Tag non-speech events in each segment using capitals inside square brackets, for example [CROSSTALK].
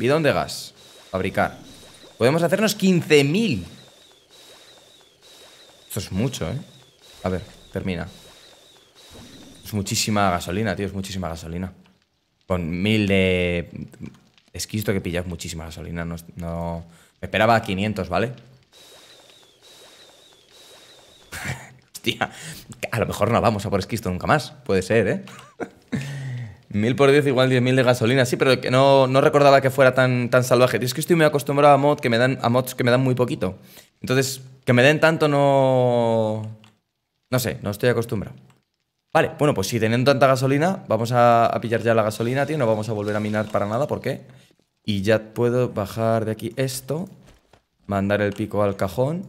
Bidón de gas. Fabricar. Podemos hacernos 15.000. Esto es mucho, ¿eh? A ver, termina. Es muchísima gasolina, tío. Es muchísima gasolina. Con mil de... Esquisto que pillas muchísima gasolina. No, no... Me esperaba 500, ¿vale? [LAUGHS] Hostia. A lo mejor no vamos a por esquisto nunca más. Puede ser, ¿eh? [LAUGHS] 1000 por 10 igual 10.000 de gasolina, sí, pero que no, no, recordaba que fuera tan, tan salvaje. tío, es que estoy muy acostumbrado a, mod que me dan, a mods que me dan muy poquito. Entonces, que me den tanto no... No sé, no estoy acostumbrado. Vale, bueno, pues si teniendo tanta gasolina, vamos a, pillar ya la gasolina, tío. No vamos a volver a minar para nada, ¿por qué? Y ya puedo bajar de aquí esto. Mandar el pico al cajón.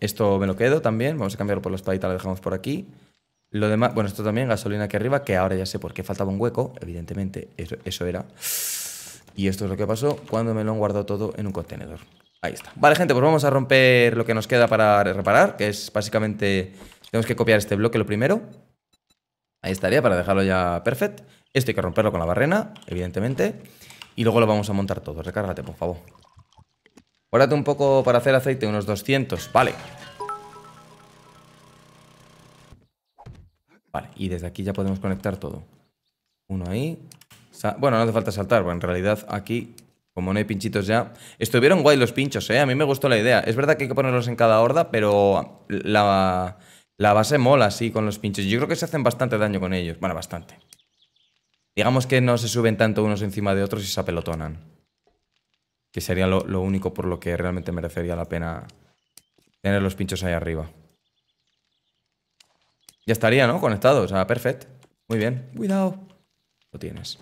Esto me lo quedo también. Vamos a cambiarlo por la espadita, la dejamos por aquí. Lo demás, bueno, esto también, gasolina aquí arriba, que ahora ya sé por qué faltaba un hueco, evidentemente, eso era. Y esto es lo que pasó cuando me lo han guardado todo en un contenedor. Ahí está. Vale, gente, pues vamos a romper lo que nos queda para reparar, que es básicamente... Tenemos que copiar este bloque lo primero. Ahí estaría, para dejarlo ya perfecto, Esto hay que romperlo con la barrena, evidentemente. Y luego lo vamos a montar todo. Recárgate, por favor. Guárdate un poco para hacer aceite, unos 200. Vale. Vale, y desde aquí ya podemos conectar todo. Uno ahí. Bueno, no hace falta saltar, bueno, en realidad aquí, como no hay pinchitos ya... Estuvieron guay los pinchos, ¿eh? A mí me gustó la idea. Es verdad que hay que ponerlos en cada horda, pero la, base mola, sí, con los pinchos. Yo creo que se hacen bastante daño con ellos. Bueno, bastante. Digamos que no se suben tanto unos encima de otros y se apelotonan. Que sería lo, lo único por lo que realmente merecería la pena tener los pinchos ahí arriba. Ya estaría, ¿no? Conectado, o sea, perfecto. Muy bien, cuidado. Lo tienes.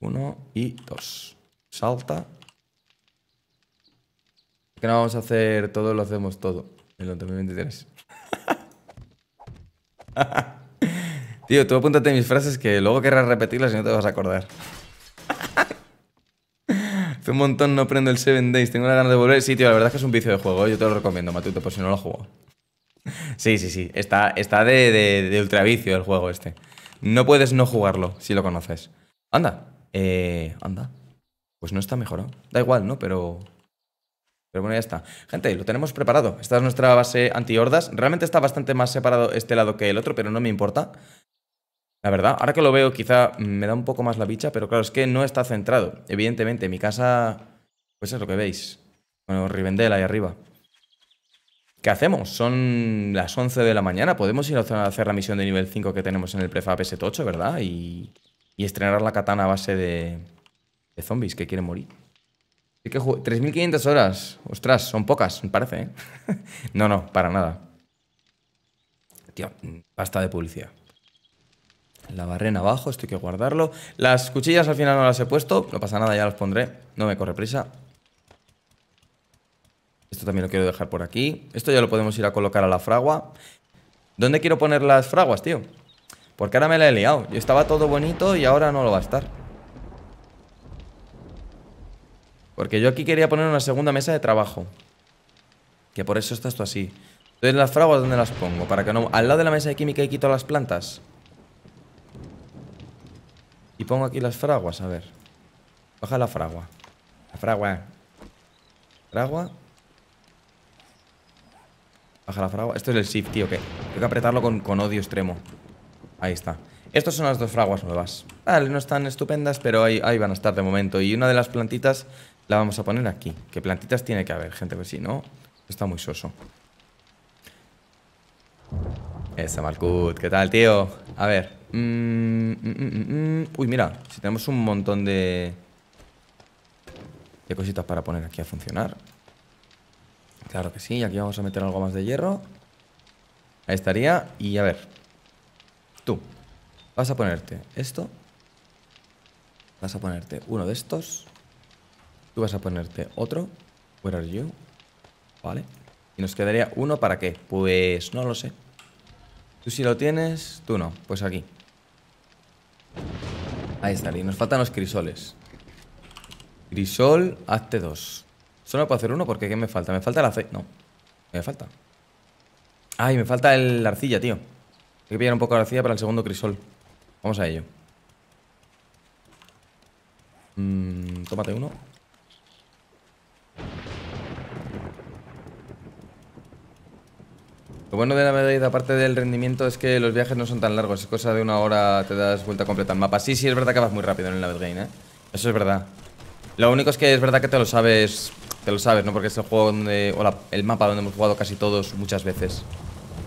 Uno y dos. Salta. Que no vamos a hacer todo, lo hacemos todo. En el 2023. [LAUGHS] Tío, tú apúntate mis frases que luego querrás repetirlas y no te vas a acordar. [LAUGHS] Hace un montón no prendo el Seven Days, tengo la ganas de volver. Sí, tío, la verdad es que es un vicio de juego, ¿eh? yo te lo recomiendo, Matuto, por si no lo juego Sí, sí, sí. Está, está de, ultravicio el juego este. No puedes no jugarlo si lo conoces. Anda. Eh, anda. Pues no está mejorado. Da igual, ¿no? Pero... Pero bueno, ya está. Gente, lo tenemos preparado. Esta es nuestra base anti-hordas. Realmente está bastante más separado este lado que el otro, pero no me importa. La verdad, ahora que lo veo quizá me da un poco más la bicha, pero claro, es que no está centrado. Evidentemente, mi casa... Pues es lo que veis. Bueno, Rivendell ahí arriba. ¿Qué hacemos? Son las 11 de la mañana. Podemos ir a hacer la misión de nivel 5 que tenemos en el prefab S8, ¿verdad? Y, estrenar la katana a base de, zombies que quieren morir. 3.500 horas. Ostras, son pocas, me parece. ¿eh? [LAUGHS] no, no, para nada. Tío, basta de publicidad. La barrena abajo, esto hay que guardarlo. Las cuchillas al final no las he puesto, no pasa nada, ya las pondré. No me corre prisa. Esto también lo quiero dejar por aquí. Esto ya lo podemos ir a colocar a la fragua. ¿Dónde quiero poner las fraguas, tío? Porque ahora me la he liado. Yo estaba todo bonito y ahora no lo va a estar. Porque yo aquí quería poner una segunda mesa de trabajo. Que por eso está esto así. Entonces, ¿las fraguas dónde las pongo? Para que no... Al lado de la mesa de química y quito las plantas. Y pongo aquí las fraguas, a ver. Baja la fragua. La fragua. Fragua. Baja la fragua. Esto es el shift, tío, que tengo que apretarlo con, con odio extremo. Ahí está. Estas son las dos fraguas nuevas. Vale, no están estupendas, pero ahí, ahí, van a estar de momento. Y una de las plantitas la vamos a poner aquí. Que plantitas tiene que haber, gente, pues si no, está muy soso. Esa, Malkut. ¿Qué tal, tío? A ver. Mm, mm, mm, Uy, mira, si tenemos un montón de... De cositas para poner aquí a funcionar. Claro que sí, aquí vamos a meter algo más de hierro. Ahí estaría. Y a ver. Tú. Vas a ponerte esto. Vas a ponerte uno de estos. Tú vas a ponerte otro. Where are you? Vale. Y nos quedaría uno para qué. Pues no lo sé. Tú si lo tienes, tú no. Pues aquí. Ahí estaría. Nos faltan los crisoles. Crisol, hazte dos. Solo puedo hacer uno porque ¿qué me falta? Me falta la aceite. No. Me falta. Ay, me falta el arcilla, tío. Hay que pillar un poco de arcilla para el segundo crisol. Vamos a ello. Mm, tómate uno. Lo bueno de la medida, aparte del rendimiento, es que los viajes no son tan largos. Es cosa de una hora, te das vuelta completa al mapa. Sí, sí, es verdad que vas muy rápido en el level ¿eh? Eso es verdad. Lo único es que es verdad que te lo sabes te lo sabes, ¿no? Porque es el juego donde, o el mapa donde hemos jugado casi todos muchas veces.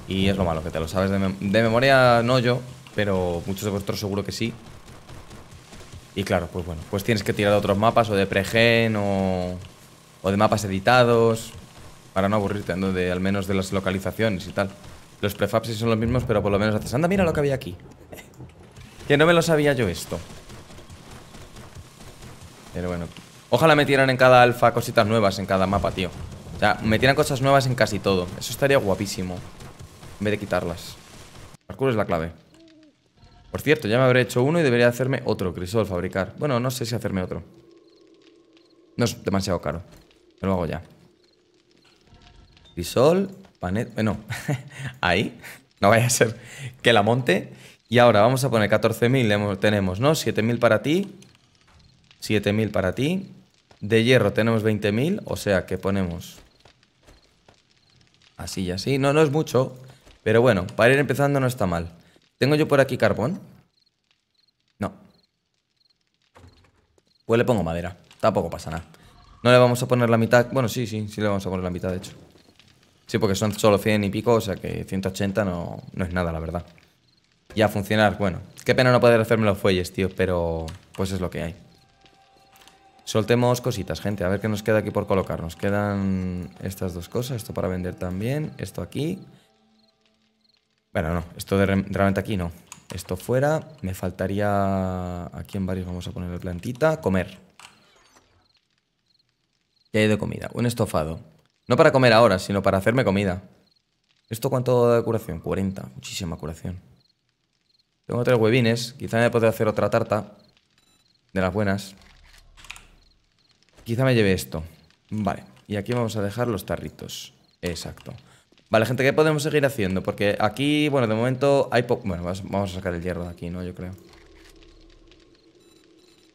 Y es lo malo, que te lo sabes de, memoria, no yo, pero muchos de vosotros seguro que sí. Y claro, pues bueno, pues tienes que tirar otros mapas o de pregen o, o de mapas editados para no aburrirte, al menos de las localizaciones y tal. Los prefabs son los mismos, pero por lo menos haces... Anda, mira lo que había aquí. que no me lo sabía yo esto. Pero bueno, Ojalá metieran en cada alfa cositas nuevas en cada mapa, tío. O sea, metieran cosas nuevas en casi todo. Eso estaría guapísimo. En vez de quitarlas. Parkour es la clave. Por cierto, ya me habré hecho uno y debería hacerme otro crisol fabricar. Bueno, no sé si hacerme otro. No es demasiado caro. Pero lo hago ya. Crisol, panet... Bueno, eh, [LAUGHS] ahí. No vaya a ser que la monte. Y ahora vamos a poner 14.000. Tenemos, ¿no? 7.000 para ti. 7.000 para ti. De hierro tenemos 20.000, o sea que ponemos así y así. No, no es mucho, pero bueno, para ir empezando no está mal. ¿Tengo yo por aquí carbón? No. Pues le pongo madera, tampoco pasa nada. No le vamos a poner la mitad, bueno, sí, sí, sí le vamos a poner la mitad, de hecho. Sí, porque son solo 100 y pico, o sea que 180 no, no es nada, la verdad. Y a funcionar, bueno. Qué pena no poder hacerme los fuelles, tío, pero pues es lo que hay. Soltemos cositas, gente, a ver qué nos queda aquí por colocar. Nos quedan estas dos cosas, esto para vender también, esto aquí. Bueno, no, esto de realmente aquí no. Esto fuera, me faltaría... Aquí en varios vamos a poner plantita. Comer. ¿Qué hay de comida? Un estofado. No para comer ahora, sino para hacerme comida. ¿Esto cuánto da de curación? 40. Muchísima curación. Tengo tres huevines. Quizá me podré hacer otra tarta. De las buenas. Quizá me lleve esto. Vale. Y aquí vamos a dejar los tarritos. Exacto. Vale, gente, ¿qué podemos seguir haciendo? Porque aquí, bueno, de momento hay poco... Bueno, vamos a sacar el hierro de aquí, ¿no? Yo creo.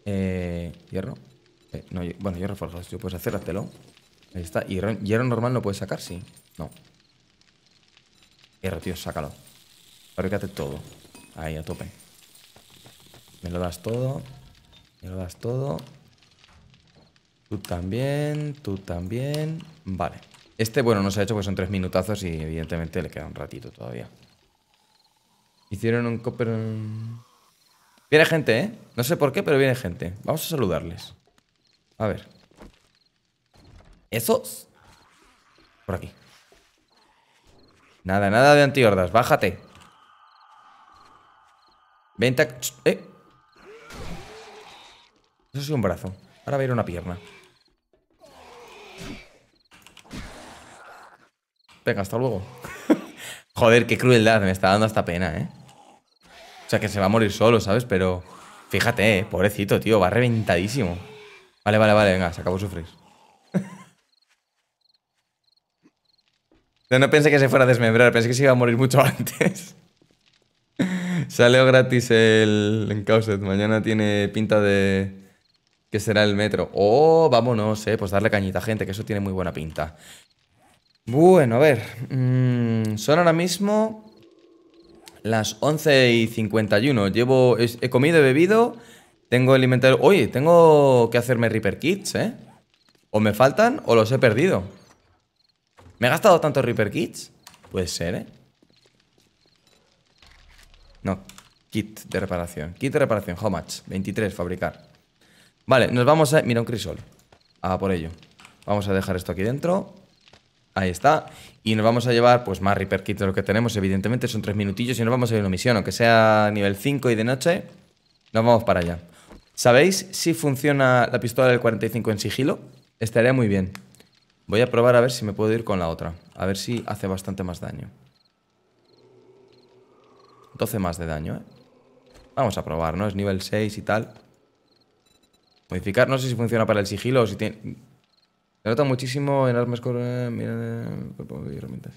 Eh, ¿Hierro? Eh, no, bueno, hierro forjado. tío. puedes hacértelo. Ahí está. Hierro, hierro normal no puedes sacar, sí. No. Hierro, tío, sácalo. Fabricate todo. Ahí, a tope. Me lo das todo. Me lo das todo. Tú también, tú también. Vale. Este, bueno, no se ha hecho porque son tres minutazos y evidentemente le queda un ratito todavía. Hicieron un copper... Mm, viene gente, ¿eh? No sé por qué, pero viene gente. Vamos a saludarles. A ver. ¿Esos? Por aquí. Nada, nada de antihordas. Bájate. Venta... ¡Eh! Eso es un brazo. Ahora va a ir una pierna. Venga, hasta luego. [LAUGHS] Joder, qué crueldad, me está dando hasta pena, ¿eh? O sea, que se va a morir solo, ¿sabes? Pero fíjate, ¿eh? pobrecito, tío, va reventadísimo. Vale, vale, vale, venga, se acabó sufrir. Yo [LAUGHS] no pensé que se fuera a desmembrar, pensé que se iba a morir mucho [LAUGHS] antes. Salió gratis el Encauset. Mañana tiene pinta de que será el metro. Oh, vámonos, eh. Pues darle cañita, gente, que eso tiene muy buena pinta. Bueno, a ver. Mm, son ahora mismo las 11 y 51. Llevo. He, comido, he bebido. Tengo el inventario. Oye, tengo que hacerme Reaper Kits, ¿eh? O me faltan o los he perdido. ¿Me he gastado tantos Reaper Kits? Puede ser, ¿eh? No, kit de reparación. Kit de reparación, how much? 23, fabricar. Vale, nos vamos a... Mira, un crisol. Ah, por ello. Vamos a dejar esto aquí dentro. Ahí está. Y nos vamos a llevar pues más Reaper Kit de lo que tenemos, evidentemente. Son tres minutillos y nos vamos a ir a una misión, aunque sea nivel 5 y de noche. Nos vamos para allá. ¿Sabéis si funciona la pistola del 45 en sigilo? Estaría muy bien. Voy a probar a ver si me puedo ir con la otra. A ver si hace bastante más daño. 12 más de daño, ¿eh? Vamos a probar, ¿no? Es nivel 6 y tal. Modificar, no sé si funciona para el sigilo o si tiene... Me nota muchísimo en armas eh, eh, con herramientas.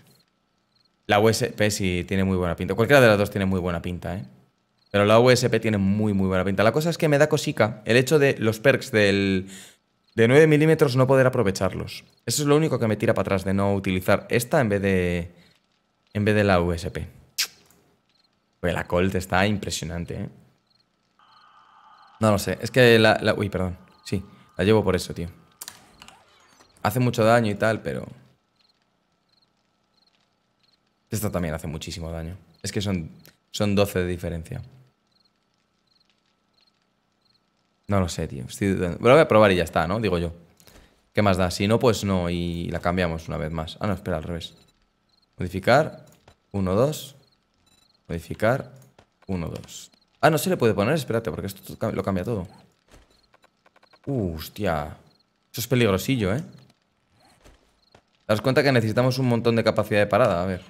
La USP sí tiene muy buena pinta. Cualquiera de las dos tiene muy buena pinta, ¿eh? Pero la USP tiene muy, muy buena pinta. La cosa es que me da cosica el hecho de los perks del, de 9 milímetros no poder aprovecharlos. Eso es lo único que me tira para atrás de no utilizar esta en vez de, en vez de la USP. Pues la Colt está impresionante, ¿eh? No lo sé. Es que la, la... Uy, perdón. Sí, la llevo por eso, tío hace mucho daño y tal, pero... Esta también hace muchísimo daño. Es que son, son 12 de diferencia. No lo sé, tío. Estoy... voy a probar y ya está, ¿no? Digo yo. ¿Qué más da? Si no, pues no. Y la cambiamos una vez más. Ah, no, espera, al revés. Modificar. 1, 2. Modificar. 1, 2. Ah, no se le puede poner. Espérate, porque esto lo cambia todo. Uh, hostia. Eso es peligrosillo, ¿eh? das cuenta que necesitamos un montón de capacidad de parada. A ver.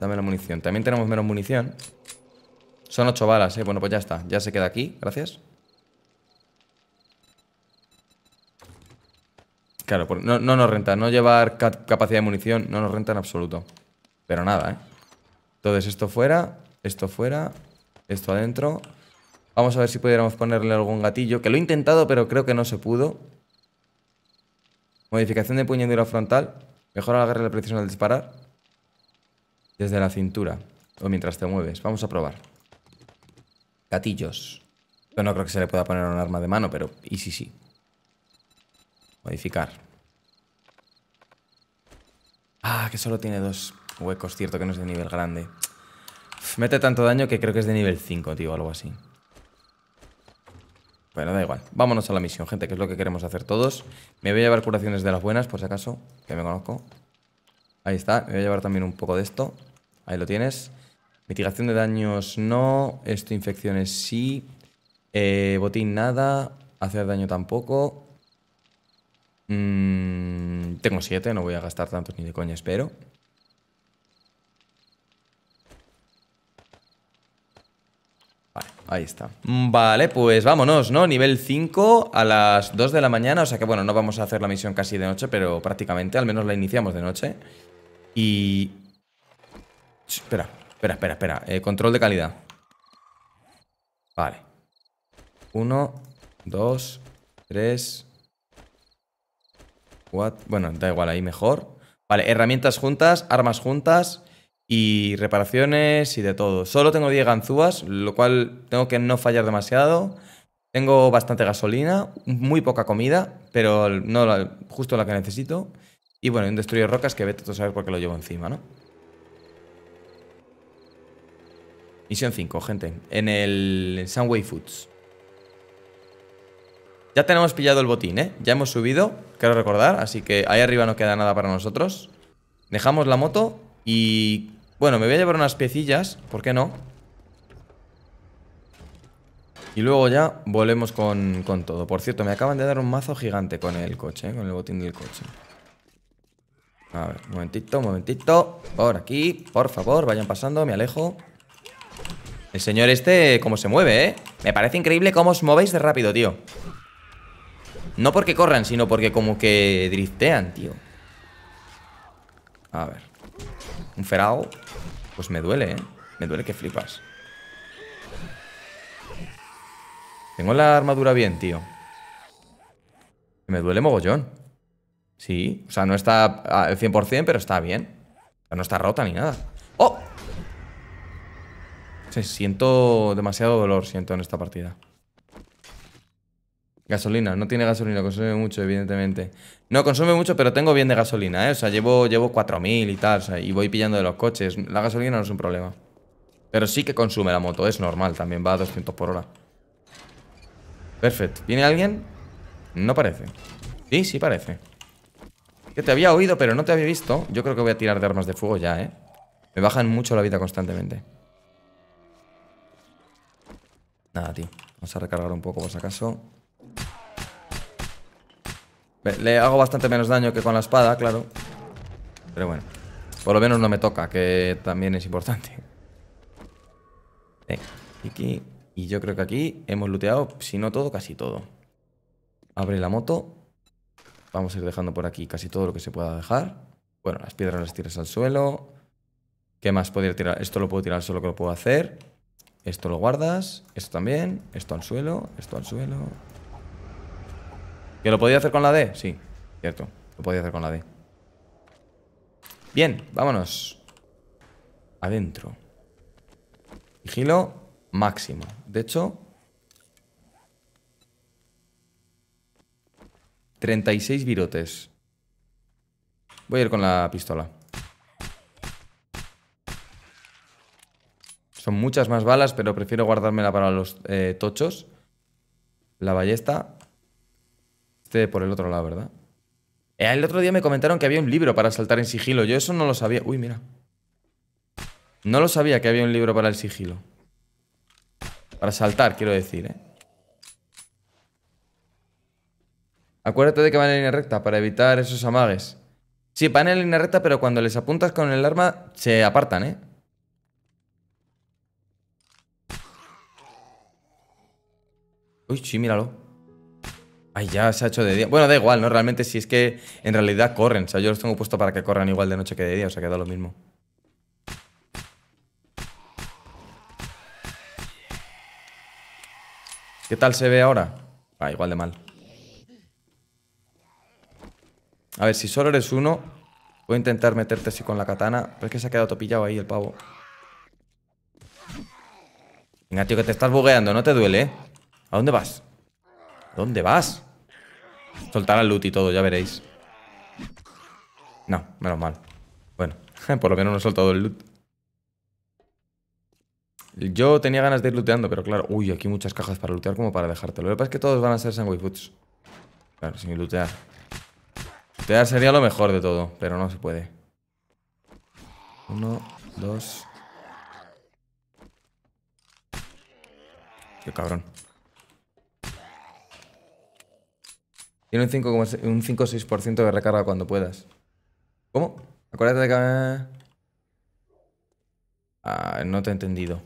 Dame la munición. También tenemos menos munición. Son ocho balas, eh. Bueno, pues ya está. Ya se queda aquí. Gracias. Claro, no, no nos renta. No llevar capacidad de munición no nos renta en absoluto. Pero nada, ¿eh? Entonces esto fuera, esto fuera, esto adentro. Vamos a ver si pudiéramos ponerle algún gatillo, que lo he intentado pero creo que no se pudo. Modificación de puñadura frontal. Mejora la la precisión al disparar. Desde la cintura. O mientras te mueves. Vamos a probar. Gatillos. Yo no creo que se le pueda poner un arma de mano, pero... Y sí, sí. Modificar. Ah, que solo tiene dos huecos. Cierto que no es de nivel grande. mete tanto daño que creo que es de nivel 5, tío, algo así. Bueno, da igual. Vámonos a la misión, gente, que es lo que queremos hacer todos. Me voy a llevar curaciones de las buenas, por si acaso, que me conozco. Ahí está. Me voy a llevar también un poco de esto. Ahí lo tienes. Mitigación de daños, no. Esto, infecciones, sí. Eh, botín, nada. Hacer daño, tampoco. Mm, tengo siete, no voy a gastar tantos ni de coña, espero. Ahí está. Vale, pues vámonos, ¿no? Nivel 5 a las 2 de la mañana, o sea que bueno, no vamos a hacer la misión casi de noche, pero prácticamente, al menos la iniciamos de noche. Y... Espera, espera, espera, espera. Eh, control de calidad. Vale. 1, 2, 3... What? Bueno, da igual, ahí mejor. Vale, herramientas juntas, armas juntas y reparaciones y de todo. Solo tengo 10 ganzúas, lo cual tengo que no fallar demasiado. Tengo bastante gasolina, muy poca comida, pero no justo la que necesito. Y bueno, un de rocas que vete a saber por qué lo llevo encima, ¿no? Misión 5, gente, en el Sunway Foods. Ya tenemos pillado el botín, ¿eh? Ya hemos subido, quiero recordar, así que ahí arriba no queda nada para nosotros. Dejamos la moto y bueno, me voy a llevar unas piecillas, ¿por qué no? Y luego ya volvemos con, todo. Por cierto, me acaban de dar un mazo gigante con el coche, ¿eh? con el botín del coche. A ver, un momentito, un momentito. Por aquí, por favor, vayan pasando, me alejo. El señor este, cómo se mueve, ¿eh? Me parece increíble cómo os movéis de rápido, tío. No porque corran, sino porque como que driftean, tío. A ver un pues me duele, ¿eh? Me duele que flipas. Tengo la armadura bien, tío. Me duele mogollón. Sí, o sea, no está al 100%, pero está bien. no está rota ni nada. ¡Oh! siento demasiado dolor, siento en esta partida. Gasolina, no tiene gasolina, consume mucho, evidentemente. No, consume mucho, pero tengo bien de gasolina, ¿eh? O sea, llevo, llevo 4.000 y tal, o sea, y voy pillando de los coches. La gasolina no es un problema. Pero sí que consume la moto, es normal, también va a 200 por hora. Perfecto. ¿Viene alguien? No parece. Sí, sí parece. Que te había oído, pero no te había visto. Yo creo que voy a tirar de armas de fuego ya, ¿eh? Me bajan mucho la vida constantemente. Nada, tío. Vamos a recargar un poco por si acaso. Le hago bastante menos daño que con la espada, claro Pero bueno Por lo menos no me toca, que también es importante aquí Y yo creo que aquí hemos looteado Si no todo, casi todo Abre la moto Vamos a ir dejando por aquí casi todo lo que se pueda dejar Bueno, las piedras las tiras al suelo ¿Qué más podría tirar? Esto lo puedo tirar solo que lo puedo hacer esto lo guardas, esto también, esto al suelo, esto al suelo, ¿Que lo podía hacer con la D? Sí, cierto. Lo podía hacer con la D. Bien, vámonos. Adentro. Vigilo máximo. De hecho... 36 virotes. Voy a ir con la pistola. Son muchas más balas, pero prefiero guardármela para los eh, tochos. La ballesta por el otro lado, ¿verdad? Eh, el otro día me comentaron que había un libro para saltar en sigilo. Yo eso no lo sabía. Uy, mira. No lo sabía que había un libro para el sigilo. Para saltar, quiero decir, ¿eh? Acuérdate de que van en línea recta para evitar esos amagues. Sí, van en línea recta, pero cuando les apuntas con el arma se apartan, ¿eh? Uy, sí, míralo. Ay, ya se ha hecho de día. Bueno, da igual, ¿no? Realmente si es que en realidad corren. O sea, yo los tengo puesto para que corran igual de noche que de día, o sea, queda lo mismo. ¿Qué tal se ve ahora? Ah, igual de mal. A ver, si solo eres uno, voy a intentar meterte así con la katana. Pero es que se ha quedado topillado ahí el pavo. Venga, tío, que te estás bugueando, no te duele, ¿eh? ¿A dónde vas? ¿Dónde vas? Soltar al loot y todo, ya veréis. No, menos mal. Bueno, [LAUGHS] por lo menos no he soltado el loot. Yo tenía ganas de ir looteando, pero claro... Uy, aquí muchas cajas para lootear como para dejártelo. Lo que pasa es que todos van a ser sandwich foods. Claro, sin lootear. Lootear sería lo mejor de todo, pero no se puede. Uno, dos... Qué cabrón. Tiene un 5 un 5, 6 de recarga cuando puedas. ¿Cómo? Acuérdate de que... Ah, ah, no te he entendido.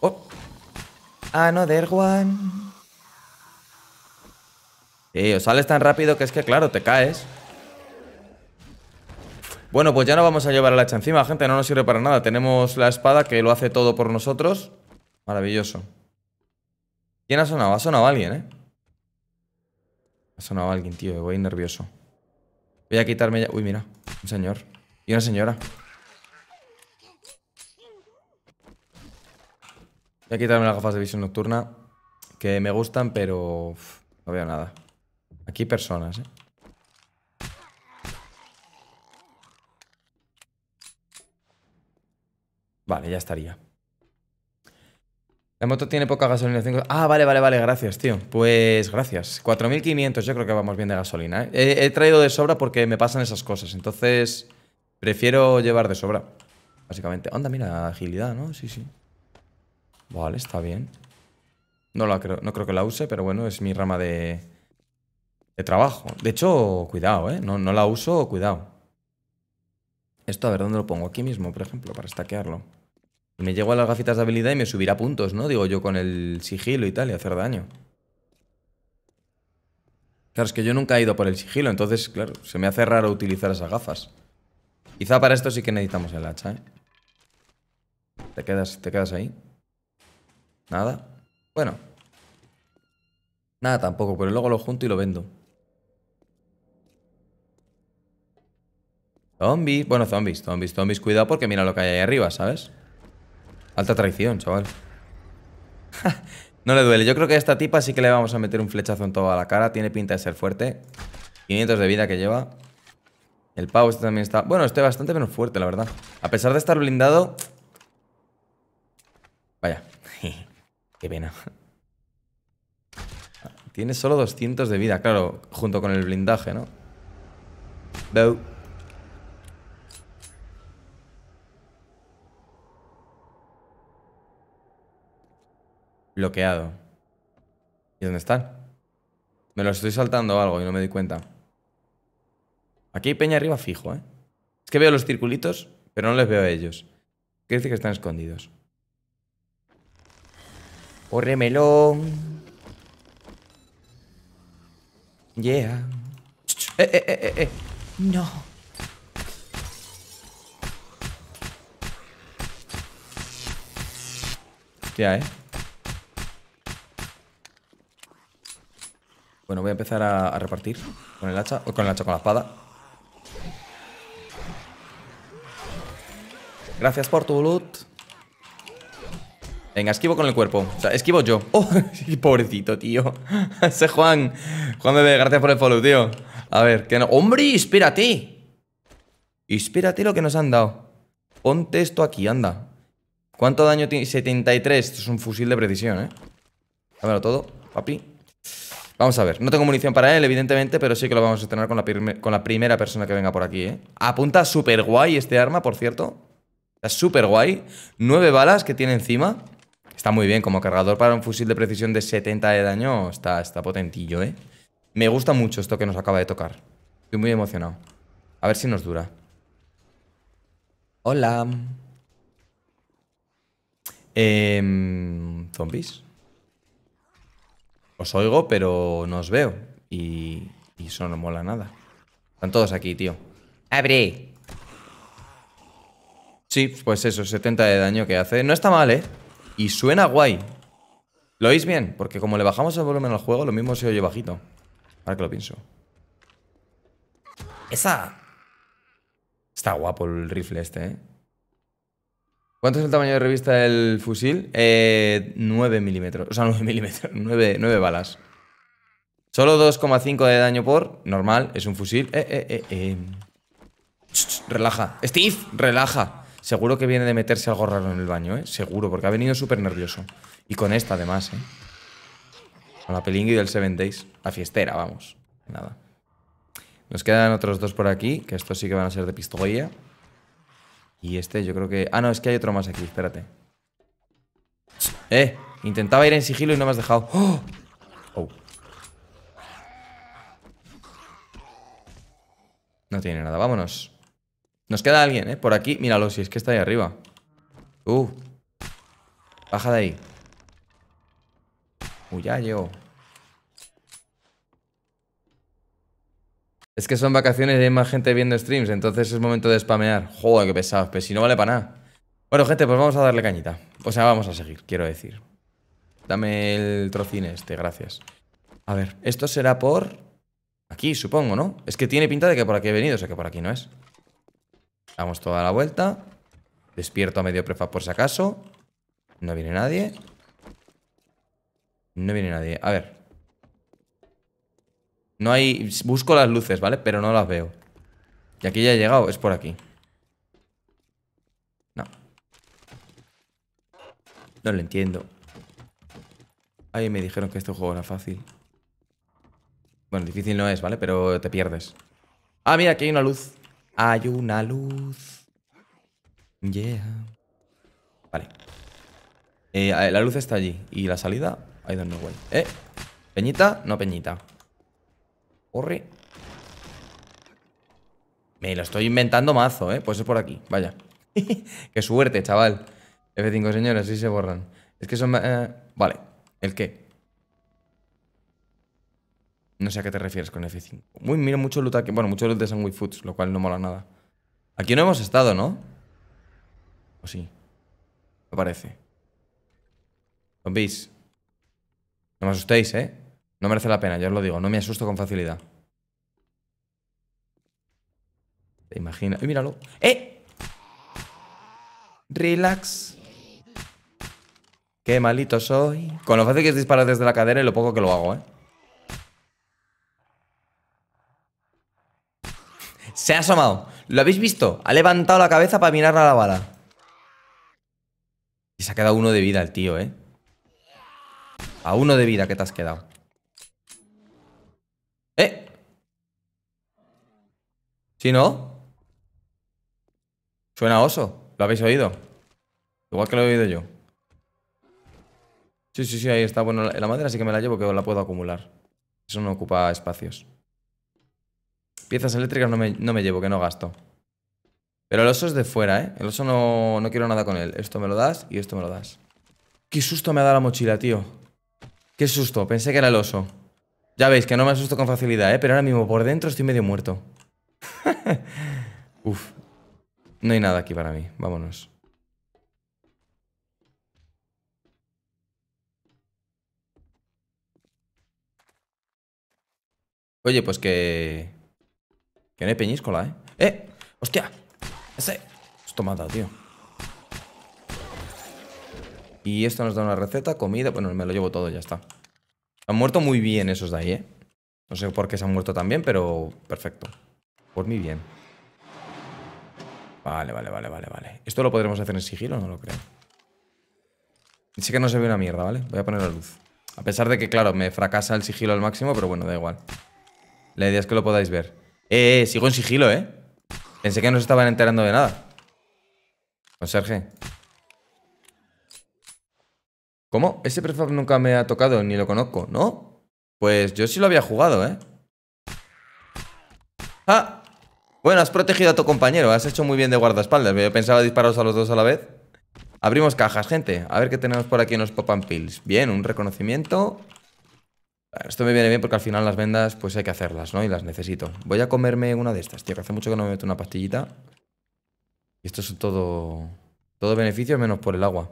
Oh. Another one. ¡Eh! o sales tan rápido que es que, claro, te caes. Bueno, pues ya no vamos a llevar la hacha encima, gente. No nos sirve para nada. Tenemos la espada que lo hace todo por nosotros. Maravilloso. ¿Quién ha sonado? Ha sonado alguien, ¿eh? Ha sonado alguien, tío. Voy nervioso. Voy a quitarme ya... Uy, mira. Un señor. Y una señora. Voy a quitarme las gafas de visión nocturna. Que me gustan, pero... no veo nada. Aquí personas, ¿eh? Vale, ya estaría. La moto tiene poca gasolina. Ah, vale, vale, vale, gracias, tío. Pues gracias. 4.500, yo creo que vamos bien de gasolina. ¿eh? He, traído de sobra porque me pasan esas cosas. Entonces, prefiero llevar de sobra. Básicamente. Anda, mira, agilidad, ¿no? Sí, sí. Vale, está bien. No, la creo, no creo que la use, pero bueno, es mi rama de, trabajo. De hecho, cuidado, ¿eh? no la uso, cuidado. Esto, a ver, ¿dónde lo pongo? Aquí mismo, por ejemplo, para stackearlo. Me llego a las gafitas de habilidad y me subirá puntos, ¿no? Digo yo, con el sigilo y tal, y hacer daño. Claro, es que yo nunca he ido por el sigilo, entonces, claro, se me hace raro utilizar esas gafas. Quizá para esto sí que necesitamos el hacha, ¿eh? ¿Te quedas, te quedas ahí? ¿Nada? Bueno. Nada tampoco, pero luego lo junto y lo vendo. Zombies. Bueno, zombies, zombies, zombies. Cuidado porque mira lo que hay ahí arriba, ¿sabes? Alta traición, chaval. [LAUGHS] no le duele. Yo creo que a esta tipa sí que le vamos a meter un flechazo en toda la cara. Tiene pinta de ser fuerte. 500 de vida que lleva. El pavo este también está... Bueno, este bastante menos fuerte, la verdad. A pesar de estar blindado... Vaya. [LAUGHS] Qué pena. Tiene solo 200 de vida, claro. Junto con el blindaje, ¿no? Bow. Bloqueado. ¿Y dónde están? Me los estoy saltando algo y no me di cuenta. Aquí hay peña arriba fijo, ¿eh? Es que veo los circulitos, pero no les veo a ellos. Quiere decir que están escondidos. ¡Corre, melón! Yeah. ¡Eh, eh, eh, eh! eh. no Hostia, ¿eh? Bueno, voy a empezar a, repartir con el hacha, o con el hacha, con la espada. Gracias por tu loot. Venga, esquivo con el cuerpo. O sea, esquivo yo. [LAUGHS] ¡Oh! [LAUGHS] Pobrecito, tío. [LAUGHS] Ese Juan. Juan bebé, gracias por el follow, tío. A ver, que no. ¡Hombre! ¡Espérate! Espérate lo que nos han dado. Ponte esto aquí, anda. ¿Cuánto daño tiene? 73. Esto es un fusil de precisión, ¿eh? Dámelo todo, papi. Vamos a ver, no tengo munición para él, evidentemente, pero sí que lo vamos a tener con la, primera persona que venga por aquí, ¿eh? Apunta súper guay este arma, por cierto. Está súper guay. Nueve balas que tiene encima. Está muy bien, como cargador para un fusil de precisión de 70 de daño, está, está potentillo, ¿eh? Me gusta mucho esto que nos acaba de tocar. Estoy muy emocionado. A ver si nos dura. Hola. Eh, ¿Zombies? os oigo, pero no os veo. Y, y eso no mola nada. Están todos aquí, tío. ¡Abre! Sí, pues eso, 70 de daño que hace. No está mal, ¿eh? Y suena guay. ¿Lo oís bien? Porque como le bajamos el volumen al juego, lo mismo se oye bajito. Ahora que lo pienso. ¡Esa! Está guapo el rifle este, ¿eh? ¿Cuánto es el tamaño de revista del fusil? 9 eh, milímetros. O sea, 9 [LAUGHS] milímetros. 9, balas. Solo 2,5 de daño por. Normal, es un fusil. Eh, eh, relaja. Steve, relaja. Seguro que viene de meterse algo raro en el baño, ¿eh? Seguro, porque ha venido súper nervioso. Y con esta, además, ¿eh? Con la pelingui del Seven Days. La fiestera, vamos. Nada. Nos quedan otros dos por aquí, que estos sí que van a ser de pistolilla. Y este yo creo que... Ah, no, es que hay otro más aquí, espérate. Eh, intentaba ir en sigilo y no me has dejado. ¡Oh! oh. No tiene nada, vámonos. Nos queda alguien, ¿eh? Por aquí, míralo, si es que está ahí arriba. Uh. Baja de ahí. Uy, ya llego. Es que son vacaciones y hay más gente viendo streams, entonces es momento de spamear. Joder, qué pesado, pero si no vale para nada. Bueno, gente, pues vamos a darle cañita. O sea, vamos a seguir, quiero decir. Dame el trocine este, gracias. A ver, esto será por... Aquí, supongo, ¿no? Es que tiene pinta de que por aquí he venido, o sea que por aquí no es. Damos toda la vuelta. Despierto a medio prefa por si acaso. No viene nadie. No viene nadie. A ver, no hay... Busco las luces, ¿vale? Pero no las veo. Y aquí ya he llegado, es por aquí. No. No lo entiendo. Ahí me dijeron que este juego era fácil. Bueno, difícil no es, ¿vale? Pero te pierdes. Ah, mira, aquí hay una luz. Hay una luz. Yeah. Vale. Eh, la luz está allí. Y la salida, I donde know ¿Eh? ¿Peñita? No, peñita. Corre. Me lo estoy inventando mazo, ¿eh? Pues es por aquí, vaya. [LAUGHS] Qué suerte, chaval. F5, señores, sí se borran. Es que son... Eh, vale. ¿El qué? No sé a qué te refieres con F5. Uy, mira, mucho loot aquí. Bueno, mucho loot de Sandwich Foods, lo cual no mola nada. Aquí no hemos estado, ¿no? ¿O sí? Me parece. Zombies. No me asustéis, ¿eh? No merece la pena, ya os lo digo. No me asusto con facilidad. Te imaginas. míralo! ¡Eh! Relax. Qué malito soy. Con lo fácil que es disparar desde la cadera y lo poco que lo hago, ¿eh? Se ha asomado. ¿Lo habéis visto? Ha levantado la cabeza para mirar a la bala. Y se ha quedado uno de vida el tío, ¿eh? A uno de vida que te has quedado. ¿Eh? ¿Sí, no? Suena oso. ¿Lo habéis oído? Igual que lo he oído yo. Sí, sí, sí, ahí está. Bueno, la madera sí que me la llevo, que la puedo acumular. Eso no ocupa espacios. Piezas eléctricas no me, llevo, que no gasto. Pero el oso es de fuera, ¿eh? El oso no, no quiero nada con él. Esto me lo das y esto me lo das. Qué susto me ha dado la mochila, tío. Qué susto. Pensé que era el oso. Ya veis que no me asusto con facilidad, ¿eh? Pero ahora mismo por dentro estoy medio muerto. [LAUGHS] Uf. No hay nada aquí para mí. Vámonos. Oye, pues que... Que no hay peñíscola, ¿eh? ¡Eh! ¡Hostia! Ese... Esto mata, tío. Y esto nos da una receta, comida... Bueno, me lo llevo todo, ya está. Han muerto muy bien esos de ahí, ¿eh? No sé por qué se han muerto tan bien, pero perfecto. Por mi bien. Vale, vale, vale, vale, vale. ¿Esto lo podremos hacer en sigilo? No lo creo. Sí que no se ve una mierda, ¿vale? Voy a poner la luz. A pesar de que, claro, me fracasa el sigilo al máximo, pero bueno, da igual. La idea es que lo podáis ver. Eh, eh, sigo en sigilo, ¿eh? Pensé que no se estaban enterando de nada. Con Sergio? ¿Cómo? Ese prefab nunca me ha tocado, ni lo conozco, ¿no? Pues yo sí lo había jugado, ¿eh? ¡Ah! Bueno, has protegido a tu compañero, has hecho muy bien de guardaespaldas. Yo pensaba dispararos a los dos a la vez. Abrimos cajas, gente. A ver qué tenemos por aquí en los pop and pills. Bien, un reconocimiento. Esto me viene bien porque al final las vendas pues hay que hacerlas, ¿no? Y las necesito. Voy a comerme una de estas, tío, que hace mucho que no me meto una pastillita. Y esto es todo... Todo beneficio menos por el agua.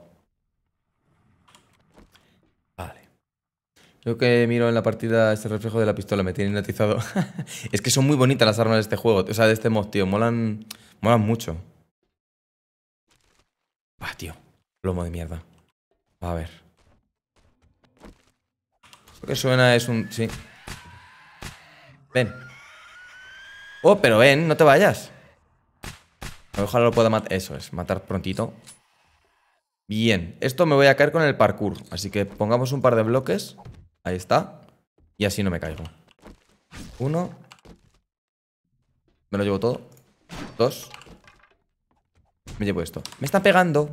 Yo que miro en la partida este reflejo de la pistola, me tiene hipnotizado. [LAUGHS] es que son muy bonitas las armas de este juego, o sea, de este mod, tío. Molan, molan mucho. Va, tío. Lomo de mierda. A ver. Lo que suena es un... Sí. Ven. Oh, pero ven, no te vayas. Ojalá lo pueda matar. Eso es, matar prontito. Bien, esto me voy a caer con el parkour. Así que pongamos un par de bloques. Ahí está. Y así no me caigo. Uno. Me lo llevo todo. Dos. Me llevo esto. Me están pegando.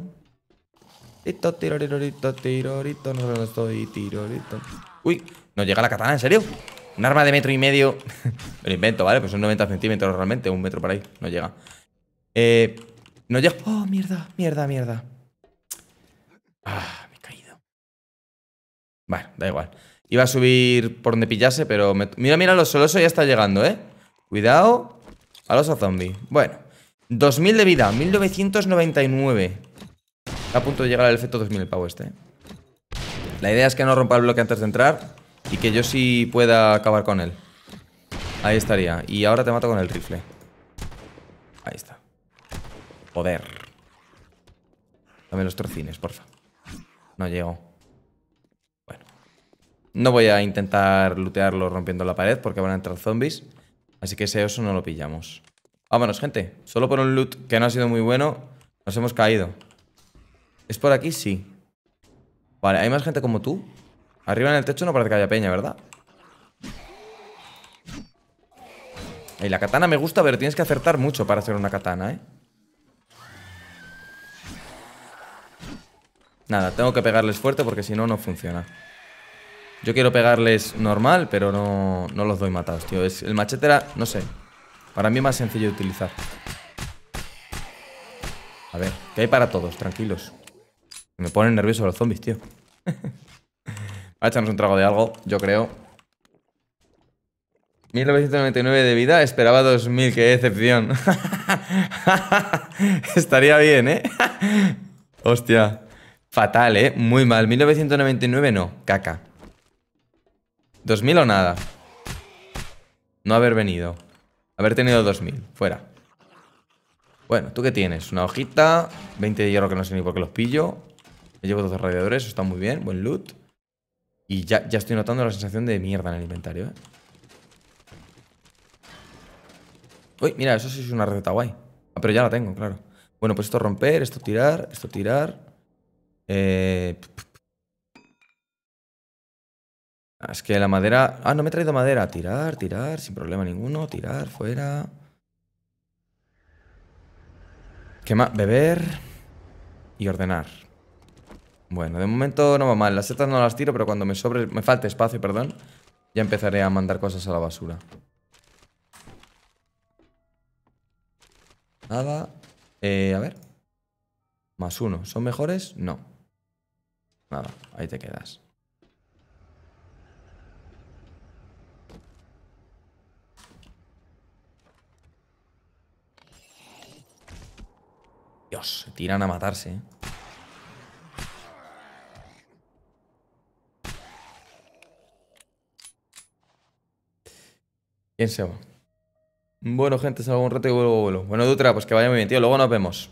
tiro, tirorito, tirorito. No sé estoy. Tirorito. Uy, no llega la katana, ¿en serio? Un arma de metro y medio. [LAUGHS] lo invento, ¿vale? Pues son 90 centímetros realmente. Un metro para ahí. No llega. Eh, no llega. Oh, mierda, mierda, mierda. Ah, bueno, da igual. Iba a subir por donde pillase, pero... Mira, mira, lo soloso, ya está llegando, ¿eh? Cuidado A los zombie. Bueno, 2000 de vida, 1999. Está a punto de llegar al efecto 2000 el pavo este, ¿eh? La idea es que no rompa el bloque antes de entrar y que yo sí pueda acabar con él. Ahí estaría. Y ahora te mato con el rifle. Ahí está. Poder. Dame los trocines, porfa. No llego. No voy a intentar lootearlo rompiendo la pared porque van a entrar zombies. Así que ese oso no lo pillamos. Vámonos, gente. Solo por un loot que no ha sido muy bueno, nos hemos caído. ¿Es por aquí? Sí. Vale, ¿hay más gente como tú? Arriba en el techo no parece que haya peña, ¿verdad? Y la katana me gusta, pero tienes que acertar mucho para hacer una katana, ¿eh? Nada, tengo que pegarles fuerte porque si no, no funciona. Yo quiero pegarles normal, pero no, los doy matados, tío. el machete no sé, para mí es más sencillo de utilizar. A ver, que hay para todos, tranquilos. Me ponen nervioso los zombies, tío. [LAUGHS] a echarnos un trago de algo, yo creo. 1999 de vida, esperaba 2000, qué decepción. [LAUGHS] Estaría bien, ¿eh? [LAUGHS] Hostia. Fatal, ¿eh? Muy mal. 1999 no, caca. 2000 o nada. No haber venido. Haber tenido 2000. Fuera. Bueno, ¿tú qué tienes? Una hojita. 20 de hierro que no sé ni por qué los pillo. Me llevo dos radiadores. Está muy bien. Buen loot. Y ya, ya estoy notando la sensación de mierda en el inventario, ¿eh? Uy, mira, eso sí es una receta guay. Ah, pero ya la tengo, claro. Bueno, pues esto romper, esto tirar, esto tirar. Eh... Ah, es que la madera... Ah, no me he traído madera. Tirar, tirar, sin problema ninguno. Tirar, fuera. beber y ordenar. Bueno, de momento no va mal. Las setas no las tiro, pero cuando me sobre... Me falte espacio, perdón. Ya empezaré a mandar cosas a la basura. Nada. Eh, a ver. Más uno. ¿Son mejores? No. Nada, ahí te quedas. Dios, se tiran a matarse, ¿eh? ¿Quién se va? Bueno, gente, salgo un rato y vuelvo, vuelo Bueno, Dutra, pues que vaya muy bien, tío. Luego nos vemos.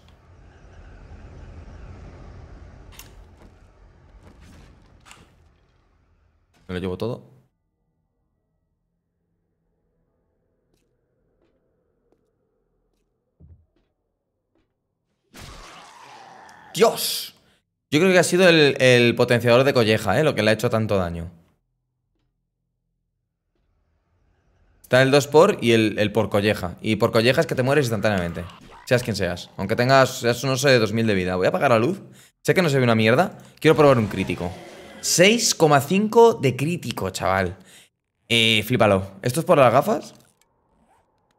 Me lo llevo todo. Dios. Yo creo que ha sido el, potenciador de colleja, ¿eh? Lo que le ha hecho tanto daño. Está el 2 por y el, por colleja. Y por colleja es que te mueres instantáneamente. Seas quien seas. Aunque tengas, eso no sé, 2000 de vida. Voy a apagar la luz. Sé que no se ve una mierda. Quiero probar un crítico. 6,5 de crítico, chaval. Eh, flipalo. ¿Esto es por las gafas?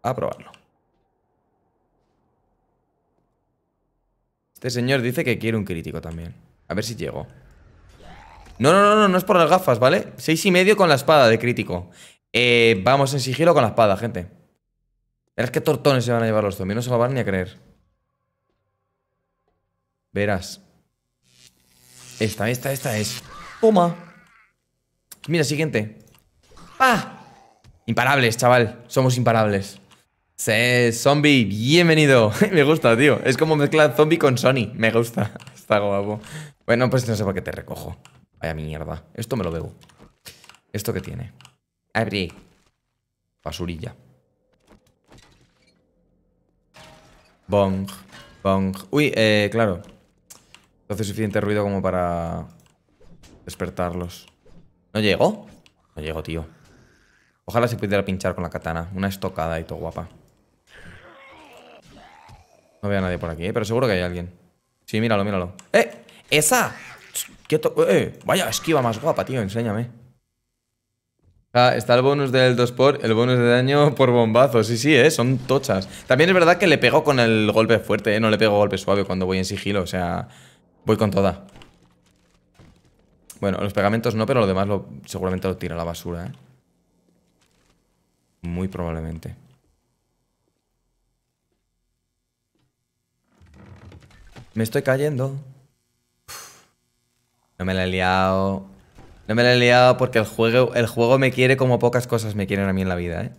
A probarlo. Este señor dice que quiere un crítico también. A ver si llego. No, no, no, no, no es por las gafas, ¿vale? Seis y medio con la espada de crítico. Eh, vamos en sigilo con la espada, gente. Verás qué tortones se van a llevar los zombies. No se lo van ni a creer. Verás. Esta, esta, esta es. Toma. Mira, siguiente. ¡Ah! Imparables, chaval. Somos imparables. Sí, zombie, bienvenido. [LAUGHS] me gusta, tío. Es como mezclar zombie con Sony. Me gusta. [LAUGHS] Está guapo. Bueno, pues no sé para qué te recojo. Vaya mierda. Esto me lo debo. ¿Esto qué tiene? Abre. Basurilla. Bong. Bong. Uy, eh, claro. No hace suficiente ruido como para despertarlos. ¿No llegó? No llegó, tío. Ojalá se pudiera pinchar con la katana. Una estocada y todo guapa. No veo a nadie por aquí, ¿eh? pero seguro que hay alguien. Sí, míralo, míralo. ¡Eh! ¡Esa! Eh, ¡Eh! Vaya esquiva más guapa, tío. Enséñame. Ah, está el bonus del 2 por el bonus de daño por bombazo. Sí, sí, ¿eh? son tochas. También es verdad que le pego con el golpe fuerte, eh, no le pego golpe suave cuando voy en sigilo. O sea, voy con toda. Bueno, los pegamentos no, pero lo demás lo, seguramente lo tira a la basura, ¿eh? Muy probablemente. Me estoy cayendo. No me la he liado. No me la he liado porque el juego, el juego me quiere como pocas cosas me quieren a mí en la vida, ¿eh?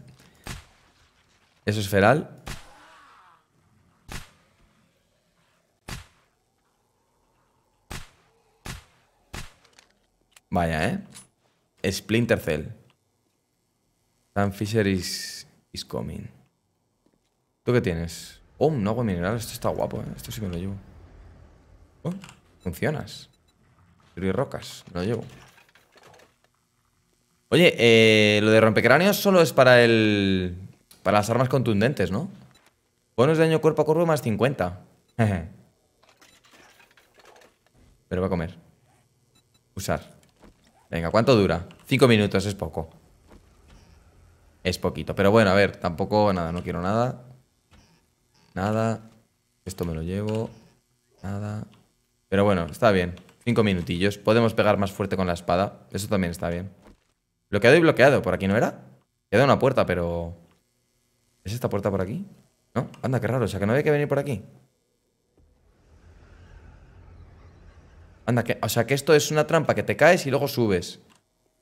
Eso es feral. Vaya, ¿eh? Splinter Cell. Dan Fisher is, coming. ¿Tú qué tienes? Oh, un agua mineral. Esto está guapo, ¿eh? Esto sí me lo llevo. Oh, funcionas. y rocas, lo llevo. Oye, eh, lo de rompecráneos solo es para el... Para las armas contundentes, ¿no? Bonos de daño cuerpo a cuerpo más 50. [LAUGHS] Pero va a comer. Usar. Venga, ¿cuánto dura? 5 minutos, es poco. Es poquito. Pero bueno, a ver, tampoco nada, no quiero nada. Nada. Esto me lo llevo. Nada. Pero bueno, está bien. Cinco minutillos. Podemos pegar más fuerte con la espada. Eso también está bien. Bloqueado y bloqueado. ¿Por aquí no era? Queda una puerta, pero... ¿Es esta puerta por aquí? No. Anda, qué raro. O sea, que no había que venir por aquí. Anda, que... O sea, que esto es una trampa que te caes y luego subes.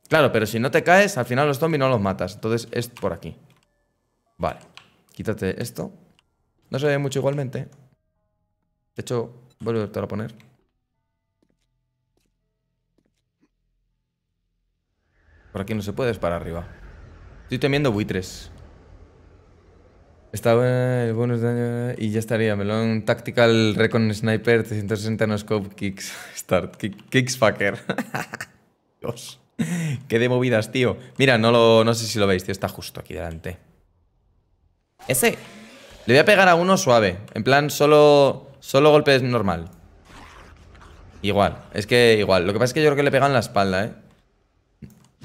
Claro, pero si no te caes, al final los zombies no los matas. Entonces es por aquí. Vale. Quítate esto. No se ve mucho igualmente. De hecho, vuelvo a poner. Por aquí no se puede, es para arriba. Estoy temiendo buitres. Estaba el bonus daño y ya estaría. Melón Tactical Recon Sniper 360 no scope kicks [LAUGHS] start. kicks fucker. [LAUGHS] Dios. Qué de movidas, tío. Mira, no, lo, no sé si lo veis, tío. Está justo aquí delante. Ese. Le voy a pegar a uno suave. En plan, solo, solo golpes normal. Igual. Es que igual. Lo que pasa es que yo creo que le pegan en la espalda, eh.